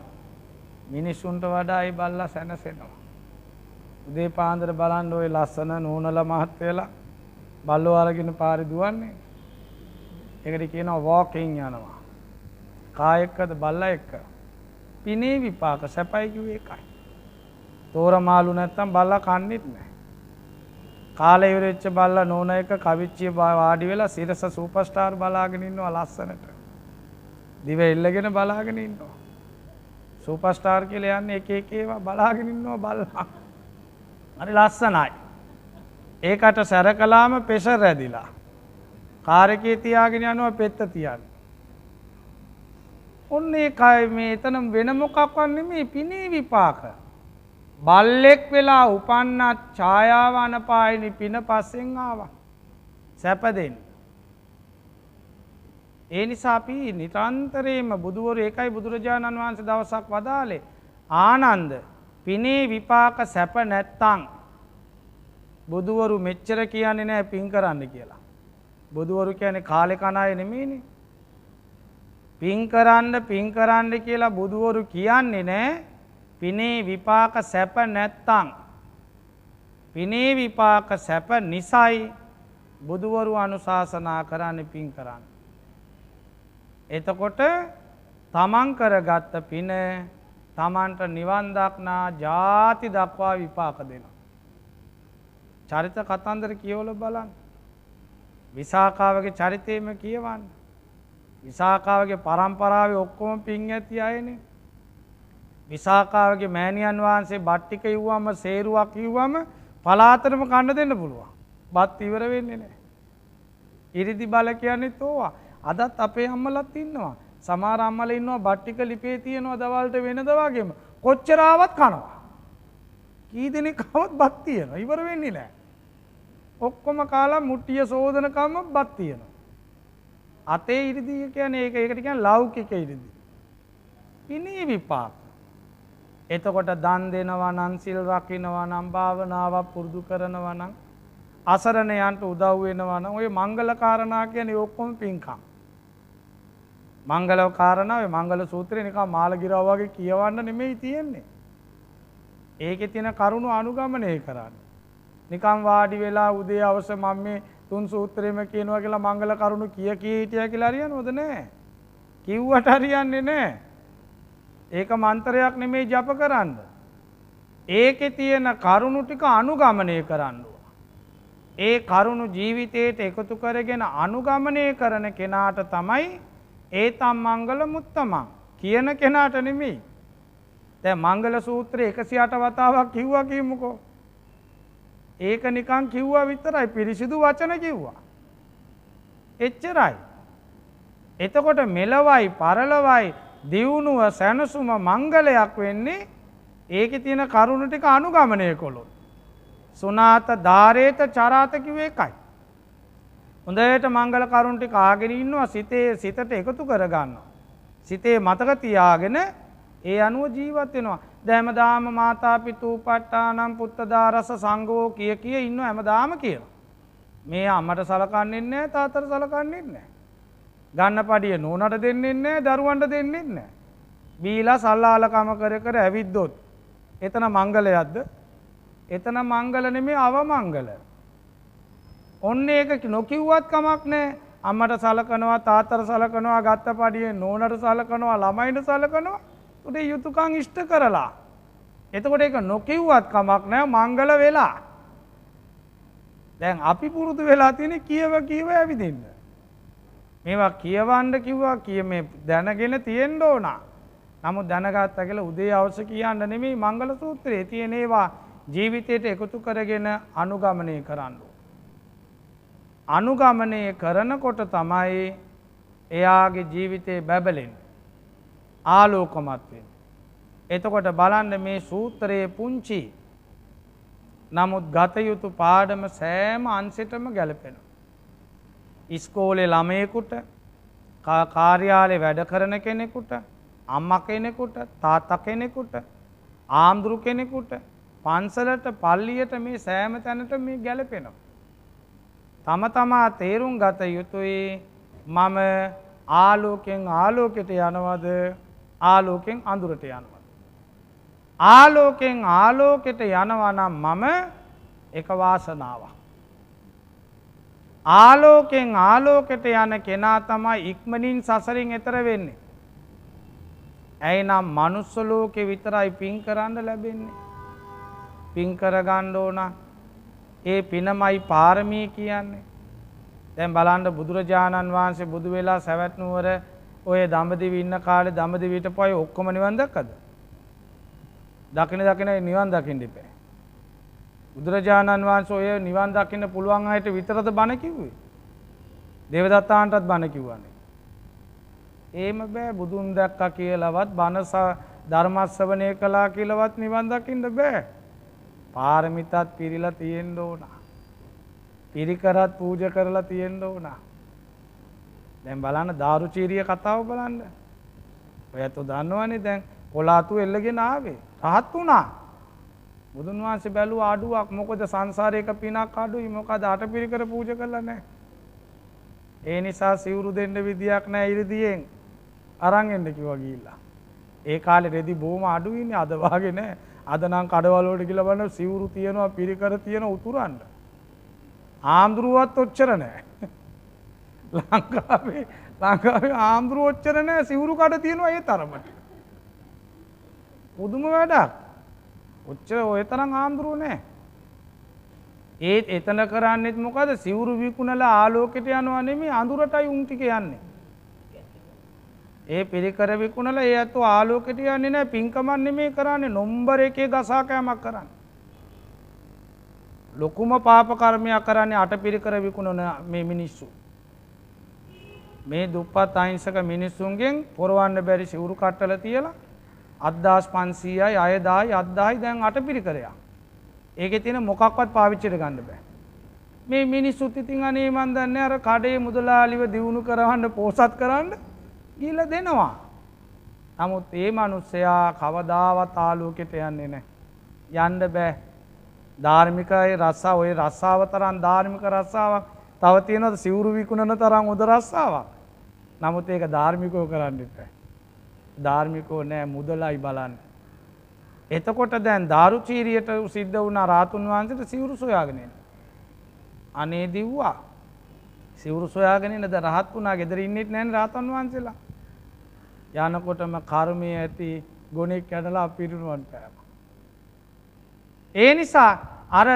මිනිස්සුන්ට වඩා ඒ බල්ලා සැනසෙනවා. උදේ පාන්දර බලන්න ওই ලස්සන නූනල මහත් වෙලා බල්ලෝ අරගෙන පාරේ දුවන්නේ. ඒකට කියනවා වොකින් යනවා. කායකද බල්ලා එක්ක. පිනේ විපාක සැපයි කිව්වේ එකයි. තෝරමාලු නැත්තම් බල්ලා කන්නේත් නැහැ. කාලය ඉවරෙච්ච බල්ලා නෝන එක කවිච්චිය වාඩි වෙලා සිරස සුපර්ස්ටාර් බලාගෙන ඉන්නවා ලස්සනට. දිව එල්ලගෙන බලාගෙන ඉන්නවා. සුපර්ස්ටාර් කියලා යන්නේ එක එක ඒවා බලාගෙන ඉන්නවා බල්ලා. හරි ලස්සනයි. ඒකට සැරකලාම පෙෂර් ඇදිලා. කාර් එකේ තියාගෙන යනවා පෙත්ත තියන්න. ඔන්න ඒ කය මේ එතන වෙන මොකක්වත් නෙමෙයි පිනේ විපාක. බල්ලෙක් වෙලා උපන්නත් ඡායාව අනපායිනි පින පස්සෙන් ආවා. සැපදෙන්න. ඒ නිසා අපි නිතරන්තරයෙන්ම බුදුවරු එකයි බුදුරජාණන් වහන්සේ දවසක් වදාලේ ආනන්ද පිනේ විපාක සැප නැත්තං බුදුවරු මෙච්චර කියන්නේ නැහැ පින් කරන්න කියලා. බුදුවරු කියන්නේ කාලේ කන අය නෙමෙයිනේ. පින් කරන්න පින් කරන්න කියලා බුදුවරු කියන්නේ නැහැ පිනේ විපාක සැප නැත්තං. පිනේ විපාක සැප නිසයි බුදුවරු අනුශාසනා කරන්න පින් කරන්න. එතකොට තමන් කරගත්ත පින තමන්ට නිවන්දක්නා ජාති දක්වා විපාක දෙනවා. චරිත කතන්දර කියවල බලන් විසාකාවගේ චරිතයම කියවන්න. විසාකාවගේ පරම්පරාව ඔක්කොම පින් ඇති අයනේ විසාකාවගේ මෑණියන් වහන්සේ බට්ටික කිව්වම සේරුවක් කිව්වම පලාතරම කන්න දෙන්න පුළුවන්. බත් ඉවර වෙන්නේ නැහැ. ඉරිදි බල කියන්නේ තෝවා. අදත් අපේ අම්මලත් ඉන්නවා. සමහර අම්මල ඉන්නවා බට්ටික ලිපේ තියෙනවා දවල්ට වෙනද වගේම. කොච්චරාවත් කනවා. කී දෙනෙක් කවත් බත් තියෙනවා. ඉවර වෙන්නේ නැහැ. ඔක්කොම කාලා මුට්ටිය සෝදනකම බත් තියෙනවා. අතේ ඉරිදි කියන්නේ ඒක ඒකට කියන්නේ ලෞකික ඉරිදි. පිනී විපාක. එතකොට දන් දෙනවා නම් සිල් රකින්නවා නම් භාවනාවක් පුරුදු කරනවා නම් අසරණයන්ට උදව් වෙනවා නම් ওই මංගල කාරණා කියන්නේ ඔක්කොම පින්කම්. මංගල කාරණා ඔය මංගල සූත්‍රේ නිකන් මාළගිරව වගේ කියවන්න නෙමෙයි තියෙන්නේ. ඒකේ තියෙන කරුණු අනුගමනය කරන්න. නිකන් වාඩි වෙලා උදේ අවස මම මේ තුන් සූත්‍රෙම කියනවා කියලා මංගල කරුණු කිය කී හිටියා කියලා හරියනවද නැහැ. කිව්වට හරියන්නේ නැහැ. ඒක මන්තරයක් නෙමේ ජප කරන්න. ඒකෙ තියෙන කරුණු ටික අනුගමනය කරන්නුව. ඒ කරුණු ජීවිතයට එකතු කරගෙන අනුගමනය කරන කෙනාට තමයි ඒ තම් මංගල මුත්තමං කියන කෙනාට නෙමී. තැ මංගල සූත්‍රය එකසි අට වතාවක් කිව්වා කියමුකෝ. ඒක නිකං කිව්වා විතරයි පිරිසිදු වචන කිව්වා. එච්චරයි. එතකොට මෙලවයි පරලවයි දියුණුව සැනසුම මංගලයක් වෙන්නේ ඒක තියෙන කරුණ ටික අනුගමනය කොළොත්. සුනාත ධාරේත චරාතකිව එකයි. හොඳයට මංගල කරුණ ටික ආගෙන ඉන්නවා සිතේ සිතට එකතු කරගන්න. සිතේ මතක තියාගෙන ඒ අනුව ජීවත් වෙනවා. දැමදාම මාතා පිතූපට්ටානම් පුත්තදාරස සංඝෝ කිය කිය ඉන්න හැමදාම කියලා. මේ අම්මට සලකන්නේ නැහැ තාතර සලකන්නේ නැහැ. ගන්න පඩිය නෝනට දෙන්නෙන්නේ දරුවන්ට දෙන්නෙන්නේ. බීලා සල්ලාලකම කර කර ඇවිද්දොත්. එතන මංගලයක්ද එතන මංගල නෙමේ අවමංගල. ඔන්න ඒක නොකිව්වත් කමක් නෑ අම්මට සලකනවා තාතර සලකනවා ගත්ත පඩිය නෝනට සලකනවා ළමයිට සලකනවා උට යුතුකං ඉෂ්ට කරලා. එතකොට එක නොකිව්වත් කමක් නෑ මංගල වෙලා. දැන් අපි පුරුදු වෙලා තියෙන කියව කියව ඇවිදින්න. මේවා කියවන්න කිව්වා කිය මේ දැනගෙන තියෙන්න ඕන. නමුත් දැනගත්ත කියලා උදේ අවශ්‍ය කියන්න නෙමෙයි මංගල සූත්‍රයේ තියෙන ඒවා ජීවිතයට එකතු කරගෙන අනුගමනය කරන්න. අනුගමනය කරනකොට තමයි එයාගේ ජීවිතේ බැබලෙන් ආලෝකමත්වෙන්. එතකොට බලන්න මේ සූත්‍රයේ පුංචි නමුත් ගතයුතු පාඩම සෑම අන්සිටම ගැලපෙන. ඉස්කෝලේ ළමයෙකුට කාර්යාලේ වැඩ කරන කෙනෙකුට අම්ම කෙනෙකුට තාත්ත කෙනෙකුට ආම්දුරු කෙනෙකුට පන්සලට පල්ලියට මේ සෑම තැනට මේ ගැලපෙනවා. තම තමා තේරුම් ගත යුතුයි මම ආලෝකෙන් ආලෝකෙට යනවද ආලෝකෙන් අඳුරට යනවද. ආලෝකෙන් ආලෝකෙට යනවනම් මම එක වාසනාවක්. ආලෝකෙන් ආලෝකෙට යන කෙනා තමයි ඉක්මනින් සසරින් එතර වෙන්නේ. ඇයිනම් මනුස්ස ලෝකෙ විතරයි පින් කරන්න ලැබෙන්නේ. පින් කරගන්න ඕන. ඒ පිනමයි පාරමී කියන්නේ. දැන් බලන්න බුදුරජාණන් වහන්සේ බුදු වෙලා සැවැත් නුවර ඔය දඹදිව ඉන්න කාලේ දඹදිවට පොයි ඔක්කොම නිවන් දැක්කද? දකින දකින නිවන් දකින්න ඉපේ. බුදුරජාණන් වහන්සේ ඔය නිවන් දකින්න පුළුවන් අයට විතරද බණ කිව්වේ? දේවදත්තාන්ටත් බණ කිව්වනේ. එහෙම බෑ බුදුන් දැක්කා කියලාවත් බණ ධර්මස්සවණය කළා කියලාවත් නිවන් දකින්න බෑ. පාරමිතත් පිරීලා තියෙන්න ඕන. පිරිකරත් පූජා කරලා තියෙන්න ඕන. දැන් බලන්න දාරුචීරිය කතාව බලන්න. ඔයත් දන්නවනේ දැන් කොලාතු එල්ලගෙන ආවේ. රහත් වුණා. බුදුන් වහන්සේ බැලුව අඩුවක් මොකද සංසාරයක පිනක් අඩුයි මොකද අටපිරිකර පූජ කරලා නැහැ. ඒ නිසා සිවුරු දෙන්න විදියක් නැහැ ඉරිදියෙන් අරන් එන්න කිව්වා ගිහිල්ලා. ඒ කාලේ රෙදි බොහොම අඩුයිනේ අද වාගේ නැහැ. අද නම් කඩවල වලට ගිහලා බලන්න සිවුරු තියනවා පිරිකර තියන උතුරන්න. ආම්දුරුවත් ඔච්චර නැහැ. ලංකාවේ ලංකාවේ ආම්දුරු ඔච්චර නැහැ සිවුරු කඩ තියනවා ඒ තරමට. පුදුම වැඩක්. ඔච්චර ඔය තරම් ආන්දුරුව නෑ. ඒත් එතන කරන්නෙත් මොකද සිවුරු විකුණලා ආලෝකෙට යනවා නෙමේ අඳුරටයි උන්ටික යන්නේ. ඒ පිරිකර විකුණලා ඒ ඇතු ආලෝකෙට යන්නේ නෑ පින්කමන් නෙමේ කරන්නේ නොම්බර එකේ ගසාකෑමක් කරන්න. ලොකුම පාපකර්මයක් කරන්නේ අට පිරිකර විකුණන මේ මිනිස්සු. මේ දුප්පත් අයිංසක මිනිස්සුන්ගෙන් පොරවන්න බැරි සිවුරු කට්ටල තියලා අදදාස් පන්සීයයි අයදායි අදදායි දැන් අට පිරිකරයා. ඒක තියෙන මොකක්වත් පාවිච්චිට ගන්න බෑ. මේ මිනිස්සුත් ඉතින් අනේ මන් දන්නේ අර කඩේ මුදලාලිව දියුණු කරවන්න පෝසත් කරන්න ගිල දෙනවා. නමුත් ඒ මනුස්සයා කවදාවත් ආලෝකෙට යන්නේ නෑ. යන්න බෑ. ධාර්මිකයි රස්සා ඔය රස්සාාව තරන් ධාර්මික රස්සාාවක් තව තියෙනද සිවුරු විකුණන තරම් උද රස්සාාවක්. නමුත් ඒක ධාර්මිකෝ කරන්න එපෑ. ධාර්මිකෝ නෑ මුදලයි බලන්න. එතකොට දැන් ධාරුචීරයට සිද්ධ වුණ රාතුන් වහන්සට සිවුරු සොයාගෙනෙන. අනේ දිව්වා සිවුරු සොයාගෙනන ද රහත් වුණා ගෙදර ඉන්නෙත් නෑන් රාතන් වහන්සේලා. යනකොටම කර්මය ඇති ගොනෙක් ඇඩලා පිරුණුවන් පැම. ඒ නිසා අර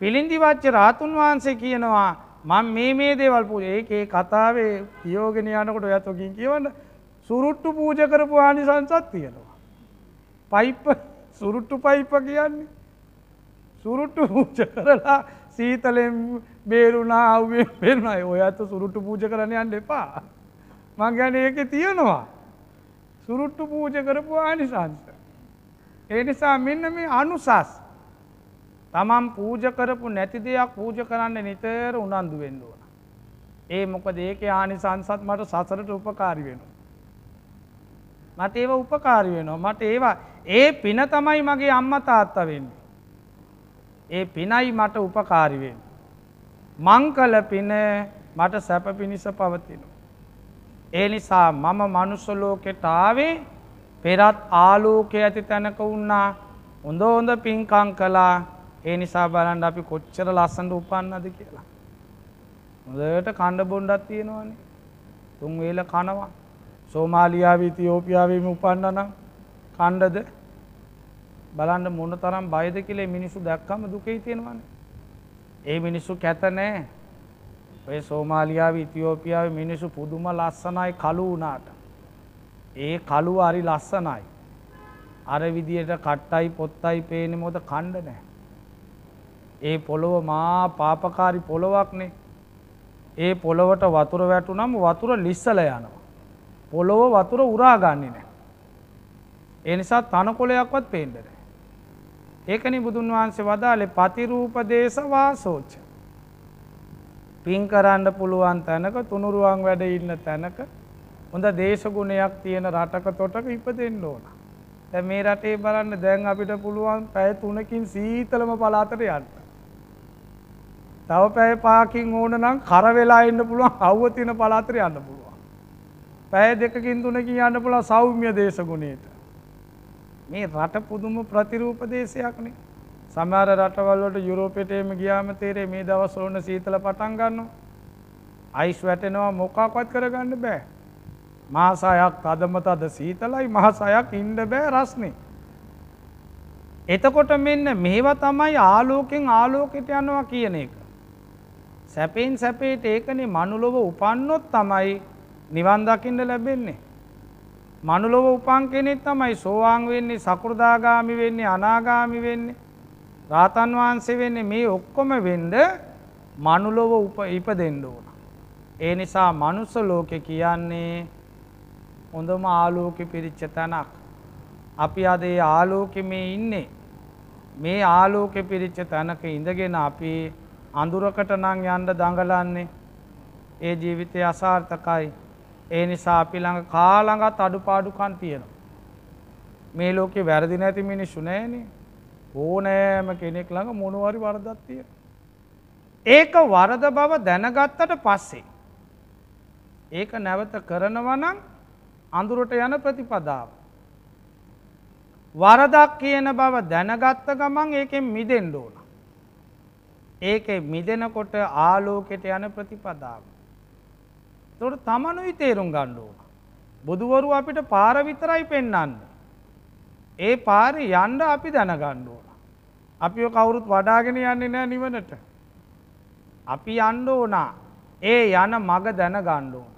පිළින්දිවච්ච රාතුන් වහන්සේ කියනවා මං මේ මේ දේවල් පුජ ඒකේ කතාවේ කියෝගෙන යනකොට ඔයත්තුකින් කියවන්න සුරුට්ටු පූජ කරපු ආනිසංසත් තියෙනවා. පයිප්ප සුරුට්ටු පයිප්ප කියන්නේ සුරුට්ටු පූජ කරලා සීතලෙන් බේරුණා අවේ පෙරුණයි ඔය ඇත සුරුට්ටු පූජ කරන යන්න එපා. මංගැන ඒක තියෙනවා. සුරුට්ටු පූජ කරපු ආනිසංස. ඒ නිසා මෙන්න මේ අනුසස් තමන් පූජ කරපු නැති දෙයක් පූජ කරන්න නිතර උනන්දු වෙන්ඩුවන. ඒ මොකද ඒක ආනිසංසත් මට සසරට උපකාරි වෙනවා. මට ඒව උපකාරී වෙනවා මට ඒවා ඒ පින තමයි මගේ අම්මා තාත්තා වෙන්නේ. ඒ පිනයි මට උපකාරී වෙන්නේ. මං කළ පින මට සැප පිණිස පවතිනවා. ඒ නිසා මම මනුස්ස ලෝකෙට ආවේ පෙරත් ආලෝකයේ ඇති තැනක වුණා. හොඳ හොඳ පින්කම් කළා. ඒ නිසා බලන්න අපි කොච්චර ලස්සනට උපන්නද කියලා. හොඳට කණ්ඩ බොණ්ඩක් තියෙනවනේ. තුන් වේල කනවා. සෝමාලියාව තියෝපියාවීම උපන්නනම් කණ්ඩද බලන්න මොන තරම් බයද කියලේ මිනිස්සු දැක්කම දුකයි තියෙනවන. ඒ මිනිස්සු කැත නෑ ඔය සෝමාලියාව ඉතිෝපියාව මිනිස්සු පුදුම ලස්සනයි කලු වනාට. ඒ කලු අරි ලස්සනයි. අර විදියට කට්ටයි පොත්තයි පේන මොද කණ්ඩ නෑ. ඒ පොළොව මා පාපකාරි පොළොවක්නේ ඒ පොළොවට වතුර වැටුනම් වතුර ලිස්සල යනවා. පොළොව වතුර උරා ගන්නේ නෑ. ඒ නිසා තනකොළයක්වත් පේන්න නෑ. ඒකනි බුදුන් වහන්සේ වදාලේ පතිරූපදේශ වාසෝච්ච. පින් කරන්න පුළුවන් තැනක තුනුරුවන් වැඩ ඉන්න තැනක හොඳ දේශගුණයක් තියෙන රටක තොටක ඉපදෙන්න ඕන. දැන් මේ රටේ බලන්න දැන් අපිට පුළුවන් පැය 3කින් සීතලම පළාතට යන්න. තව පැය 5කින් ඕන නම් කර වෙලා ඉන්න පුළුවන් අවුව තියෙන පළාතට යන්න පුළුවන්. පැය දෙකකින් තුනකින් යන්න පුළ සෞම්‍ය දේශගුණයට. මේ රට පුදුම ප්‍රතිරූප දේශයක්නේ සමහර රටවල්ලට යුරෝපෙටේම ගියාම තේරේ මේ දවස් ඕන සීතල පටන් ගන්නවා. අයිස් වැටෙනවා මොකාකවත් කරගන්න බෑ. මාසයක් අදමත අද සීතලයි මහසයක් ඉන්ඩ බෑ රස්නේ. එතකොට මෙන්න මේවා තමයි ආලෝකෙන් ආලෝකෙට යනවා කියන එක. සැපෙන් සැපේට ඒකනේ මනුලොව උපන්නොත් තමයි නිවන් දකිින්ට ලැබෙන්නේ. මනුලොව උපන් කෙනෙත් තමයි සෝවාන් වෙන්නේ සකෘදාගාමි වෙන්නේ අනාගාමි වෙන්නේ. රාතන් වහන්සේ වෙන්නේ මේ ඔක්කොම වෙන්ඩ මනුලොව උප ඉප දෙන්න ඕන. ඒ නිසා මනුස්ස ලෝකෙ කියන්නේ හොඳම ආලෝකෙ පිරිච්ච තැනක්. අපි අද ඒ ආලෝකෙ මේ ඉන්නේ. මේ ආලෝකෙ පිරිච්ච තැනක ඉඳගෙන අපි අඳුරකට නං යන්ඩ දඟලන්නේ ඒ ජීවිතය අසාර්ථකයි ඒ නිසා අපි ළඟ කාළඟත් අඩුපාඩුකම් තියෙනවා. මේ ලෝකේ වැරදි නැති මිනිස්සු නැහැනේ. ඕනෑම කෙනෙක් ළඟ මොනවාරි වරදක් තියෙනවා. ඒක වරද බව දැනගත්තට පස්සේ ඒක නැවත කරනවා නම් අඳුරට යන ප්‍රතිපදාව. වරදක් කියන බව දැනගත්ත ගමන් ඒකෙන් මිදෙන්න ඕන. ඒකේ මිදෙනකොට ආලෝකයට යන ප්‍රතිපදාව. තොට තමනුයි තේරුම් ගණ්ඩුව. බුදුවරු අපිට පාර විතරයි පෙන්නන්න. ඒ පාරි යන්ඩ අපි දැනගණ්ඩුවන. අපි කවුරුත් වඩාගෙන යන්නේ නෑ නිවනට. අපි යන්ඩ ඕනා ඒ යන මග දැන ගණ්ඩුවන.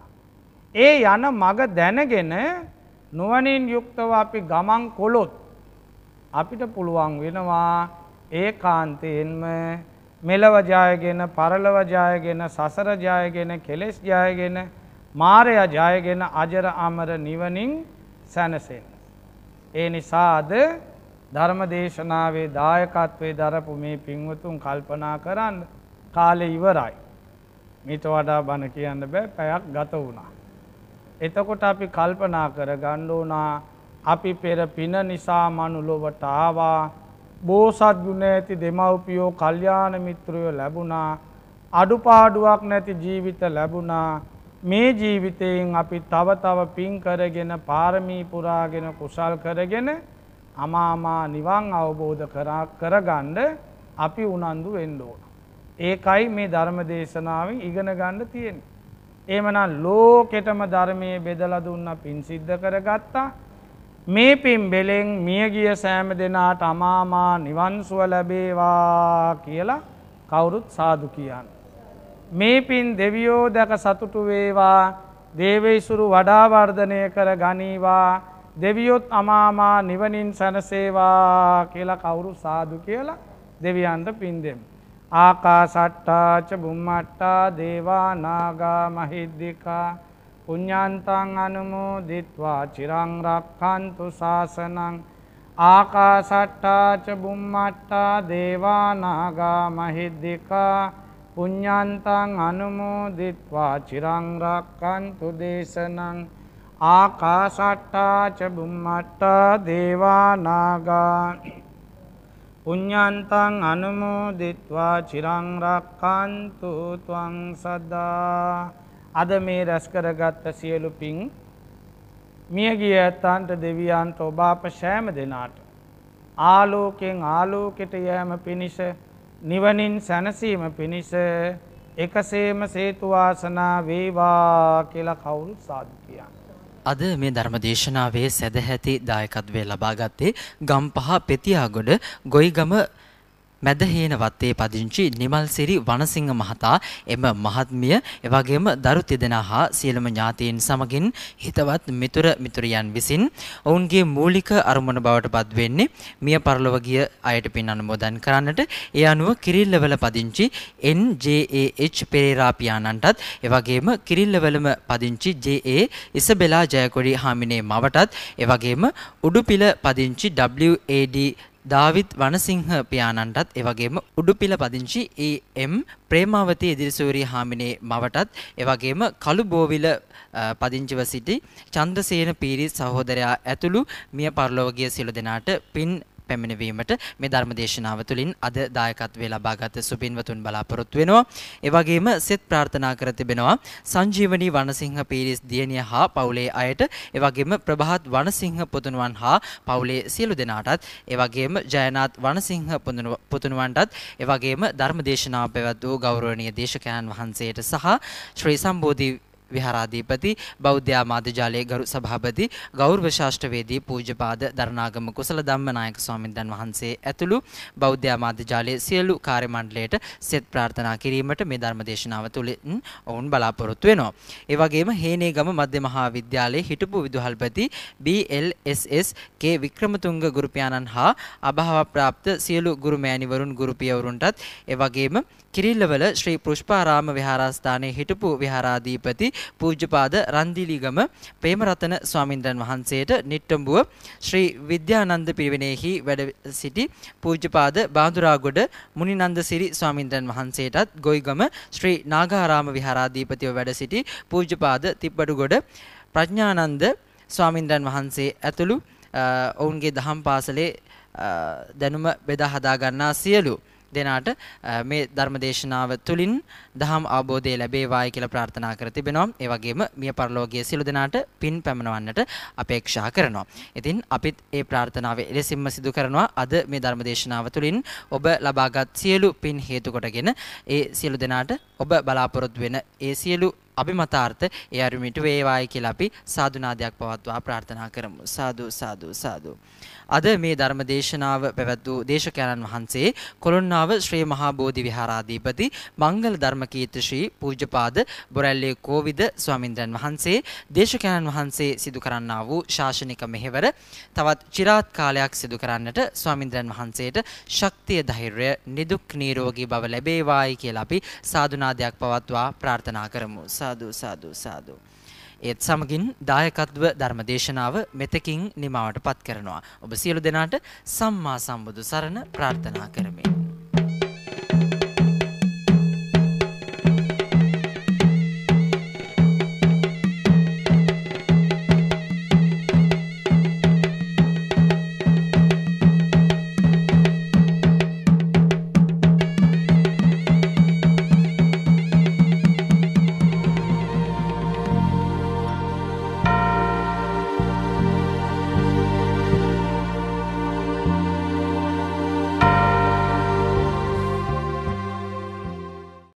ඒ යන මග දැනගෙන නුවනින් යුක්තව අපි ගමන් කොළොත් අපිට පුළුවන් වෙනවා ඒ කාන්තයෙන්ම මෙලව ජයගෙන පරලව ජයගෙන සසර ජයගෙන කෙලෙස් ජයගෙන මාරය ජයගෙන අජර අමර නිවනින් සැනසෙන්. ඒ නිසාද ධර්ම දේශනාවේ දායකත්වේ දරපු මේ පින්වතුන් කල්පනා කරන්න කාලෙ ඉවරයි. මිට වඩා බණ කියන්න බෑ පැයක් ගත වුණා. එතකොට අපි කල්පනා කර ගණ්ඩෝනා අපි පෙර පින නිසා මනුලොවට ආවා බෝසත් ගුණ ඇති දෙමව්පියෝ කල්යාණ මිත්‍රයෝ ලැබුණා අඩුපාඩුවක් නැති ජීවිත ලැබුණා මේ ජීවිතයෙන් අපි තව තව පින් කරගෙන පාරමී පුරාගෙන කුසල් කරගෙන අමාමා නිවන් අවබෝධ කරා කරගන්න අපි උනන්දු වෙන්න ඕන. ඒකයි මේ ධර්ම දේශනාවෙන් ඉගෙන ගන්න තියෙන්නේ. එහෙමනම් ලෝකෙටම ධර්මයේ බෙදලා දුන්න පින් සිද්ධ කරගත්තා. මේ පින්බෙලෙන් මියගිය සෑම දෙනාට අමාමා නිවන්සුව ලැබේවා කියලා කවුරුත් සාදු කියන්න. මේ පින් දෙවියෝ දැක සතුටු වේවා දේවයිසුරු වඩාවර්ධනය කර ගනීවා දෙවියොත් අමාමා නිවනින් සැනසේවා කියලා කවුරු සාදු කියලා දෙවියන්ට පින්දෙම්. ආකා සට්ටාච බුම්මට්ටා දේවා නාගා මහිද්දිකා පුඤ්ඤාන්තං අනුමෝදිත්වා චිරං රක්ඛන්තු ශාසනං ආකාසට්ටා ච බුම්මට්ටා දේවා නාග මහිද්దికා පුඤ්ඤාන්තං අනුමෝදිත්වා චිරං රක්ඛන්තු දේශනං ආකාසට්ටා ච බුම්මට්ටා දේවා නාග පුඤ්ඤාන්තං අනුමෝදිත්වා චිරං රක්ඛන්තු ත්වං සදා අද මේ රැස් කරගත්ත සියලු පිං මියගිය ඇත්තන්ට දෙවියන්ට ඔබාප සෑම දෙනාට ආලෝකෙන් ආලෝකෙට යෑම පිණිස නිවනින් සැනසීම පිණිස එකසේම සේතුවාසනා වේවා කියලා කවුරු සාධකයන්. අද මේ ධර්මදේශනාවේ සැදැහැති දායකත්වය ලබාගත්තේ ගම්පහ පෙතියාගොඩ ගොයිගම මැදහේන වත්තේ පදිංචි නිමල්සිරි වනසිංහ මහතා එම මහත්මිය එවැගේම දරු තිදෙනා හා සියලුම ඥාතීන් සමගින් හිතවත් මිතුර මිතුරියන් විසින් ඔවුන්ගේ මූලික අරමුණ බවට පත් වෙන්නේ මිය පරලොව ගිය අයට පින් අනුමෝදන් කරන්නට ඒ අනුව කිරිල්ලවල පදිංචි NJAH පෙරේරා පියාණන්ටත් එවැගේම කිරිල්ලවලම පදිංචි JA ඉසබෙලා ජයකොඩි හාමිනේ මවටත් එවැගේම උඩුපිල පදිංචි WAD දාවිත් වනසිංහ පියාණන්ටත් එවගේම උඩුපිල පදිංචි එම් e ප්‍රේමාවතී ඉදිරිසූරී හාමිනේ මවටත් එවගේම කළුබෝවිල පදිංචිව සිටි චන්ද්‍රසේන පීරි සහෝදරයා ඇතුළු මිය පරලොව ගිය සියලු දෙනාට පින් පැමිණවීමට මේ ධර්මදේශනාව තුළින් අද දායකත්වය ලබාගත සුපින්වතුන් බලාපොරොත්තු වෙනවා. ඒ වගේම සෙත් ප්‍රාර්ථනා කර තිබෙනවා සංජීවනී වනසිංහ පීරිස් දියණිය හා පවුලේ අයට, ඒ වගේම ප්‍රභාත් වනසිංහ පුතුණුවන් හා පවුලේ සියලු දෙනාටත්, ඒ වගේම ජයනාත් වනසිංහ පුතුණුවන්ටත්, ඒ වගේම ධර්මදේශනාව පැවැත් වූ ගෞරවනීය දේශකයන් වහන්සේට සහ ශ්‍රී සම්බෝධි විහාරාධිපති බෞද්ධ ආමාත්‍යාලයේ ගරු සභාපති ගෞරව ශාස්ත්‍රවේදී පූජ්‍යපාද දරණාගම කුසල ධම්මනායක ස්වාමින්දන් වහන්සේ ඇතුළු බෞද්ධ ආමාත්‍යාලයේ සියලු කාර්ය මණ්ඩලයට සෙත් ප්‍රාර්ථනා කිරීමට මේ ධර්ම දේශනාව තුළින් ඔවුන් බලාපොරොත්තු වෙනවා. ඒ වගේම හේනේගම මධ්‍ය මහා විද්‍යාලයේ හිටපු විදුහල්පති BLSS K වික්‍රමතුංග ගුරුපියාණන් හා අභාව ප්‍රාප්ත සියලු ගුරුමෑණිවරුන් ගුරුපියවරුන්ටත් ඒ වගේම කිරිල්ලවල ශ්‍රී පුෂ්පාරාම විහාරස්ථානයේ හිටපු විහාරාධිපති පූජ්‍යපාද රන්දිලිගම ප්‍රේමරතන ස්වාමින්ද්‍රන් වහන්සේට නිට්ටඹුව ශ්‍රී විද්‍යානන්ද පිරිවෙනෙහි වැඩ සිටි පූජ්‍යපාද බාඳුරාගොඩ මුනිනන්ද සිරි ස්වාමින්ද්‍රන් වහන්සේටත් ගොයිගම ශ්‍රී නාගාරාම විහාරාධිපතිව වැඩ සිටි පූජ්‍යපාද තිබ්බඩුගොඩ ප්‍රඥානන්ද ස්වාමින්ද්‍රන් වහන්සේ ඇතුළු ඔවුන්ගේ දහම් පාසලේ දැනුම බෙදා හදාගන්නා සියලු දෙනාට මේ ධර්ම දේශනාව තුළින් දහම් අවබෝධය ලැබේවායි කියලා ප්‍රාර්ථනා කර තිබෙනවා. ඒ වගේම මිය පරලෝකයේ සිළු දෙනාට පින් පැමිණවන්නට අපේක්ෂා කරනවා. ඉතින් අපිත් ඒ ප්‍රාර්ථනාව එලෙසින්ම සිදු කරනවා. අද මේ ධර්ම දේශනාව තුළින් ඔබ ලබාගත් සියලු පින් හේතු කොටගෙන ඒ සියලු දෙනාට ඔබ බලාපොරොත්තු වෙන ඒ සියලු අභිමතාර්ථ ඒ අරුමිට වේවායි කියලා අපි සාදුනාදයක් පවත්වා ප්‍රාර්ථනා කරමු. සාදු සාදු සාදු. අද මේ ධර්ම දේශනාව පැවැත් වූ දේශකයන්න් වහන්සේ කොළොන්නාව ශ්‍රී මහා බෝධි විහාරාධිපති මංගල ධර්මකීර්ති ශ්‍රී පූජ්‍යපාද බොරැල්ලේ කෝවිද ස්වාමින්ද්‍රයන් වහන්සේ දේශකයන්න් වහන්සේ සිදු කරන්නා වූ ශාසනික මෙහෙවර තවත් চিරාත් කාලයක් සිදු කරන්නට ස්වාමින්ද්‍රයන් වහන්සේට ශක්තිය ධෛර්යය නිදුක් නිරෝගී බව ලැබේවායි කියලා අපි සාදුනාදයක් පවත්වා ප්‍රාර්ථනා කරමු සාදු සාදු සාදු ඒත් සමගින් දායකත්ව ධර්මදේශනාව මෙතකින් නිමාවට පත් කරනවා. ඔබ සියලු දෙනාට සම්මා සම්බුදු සරණ ප්‍රාර්ථනා කරමින්.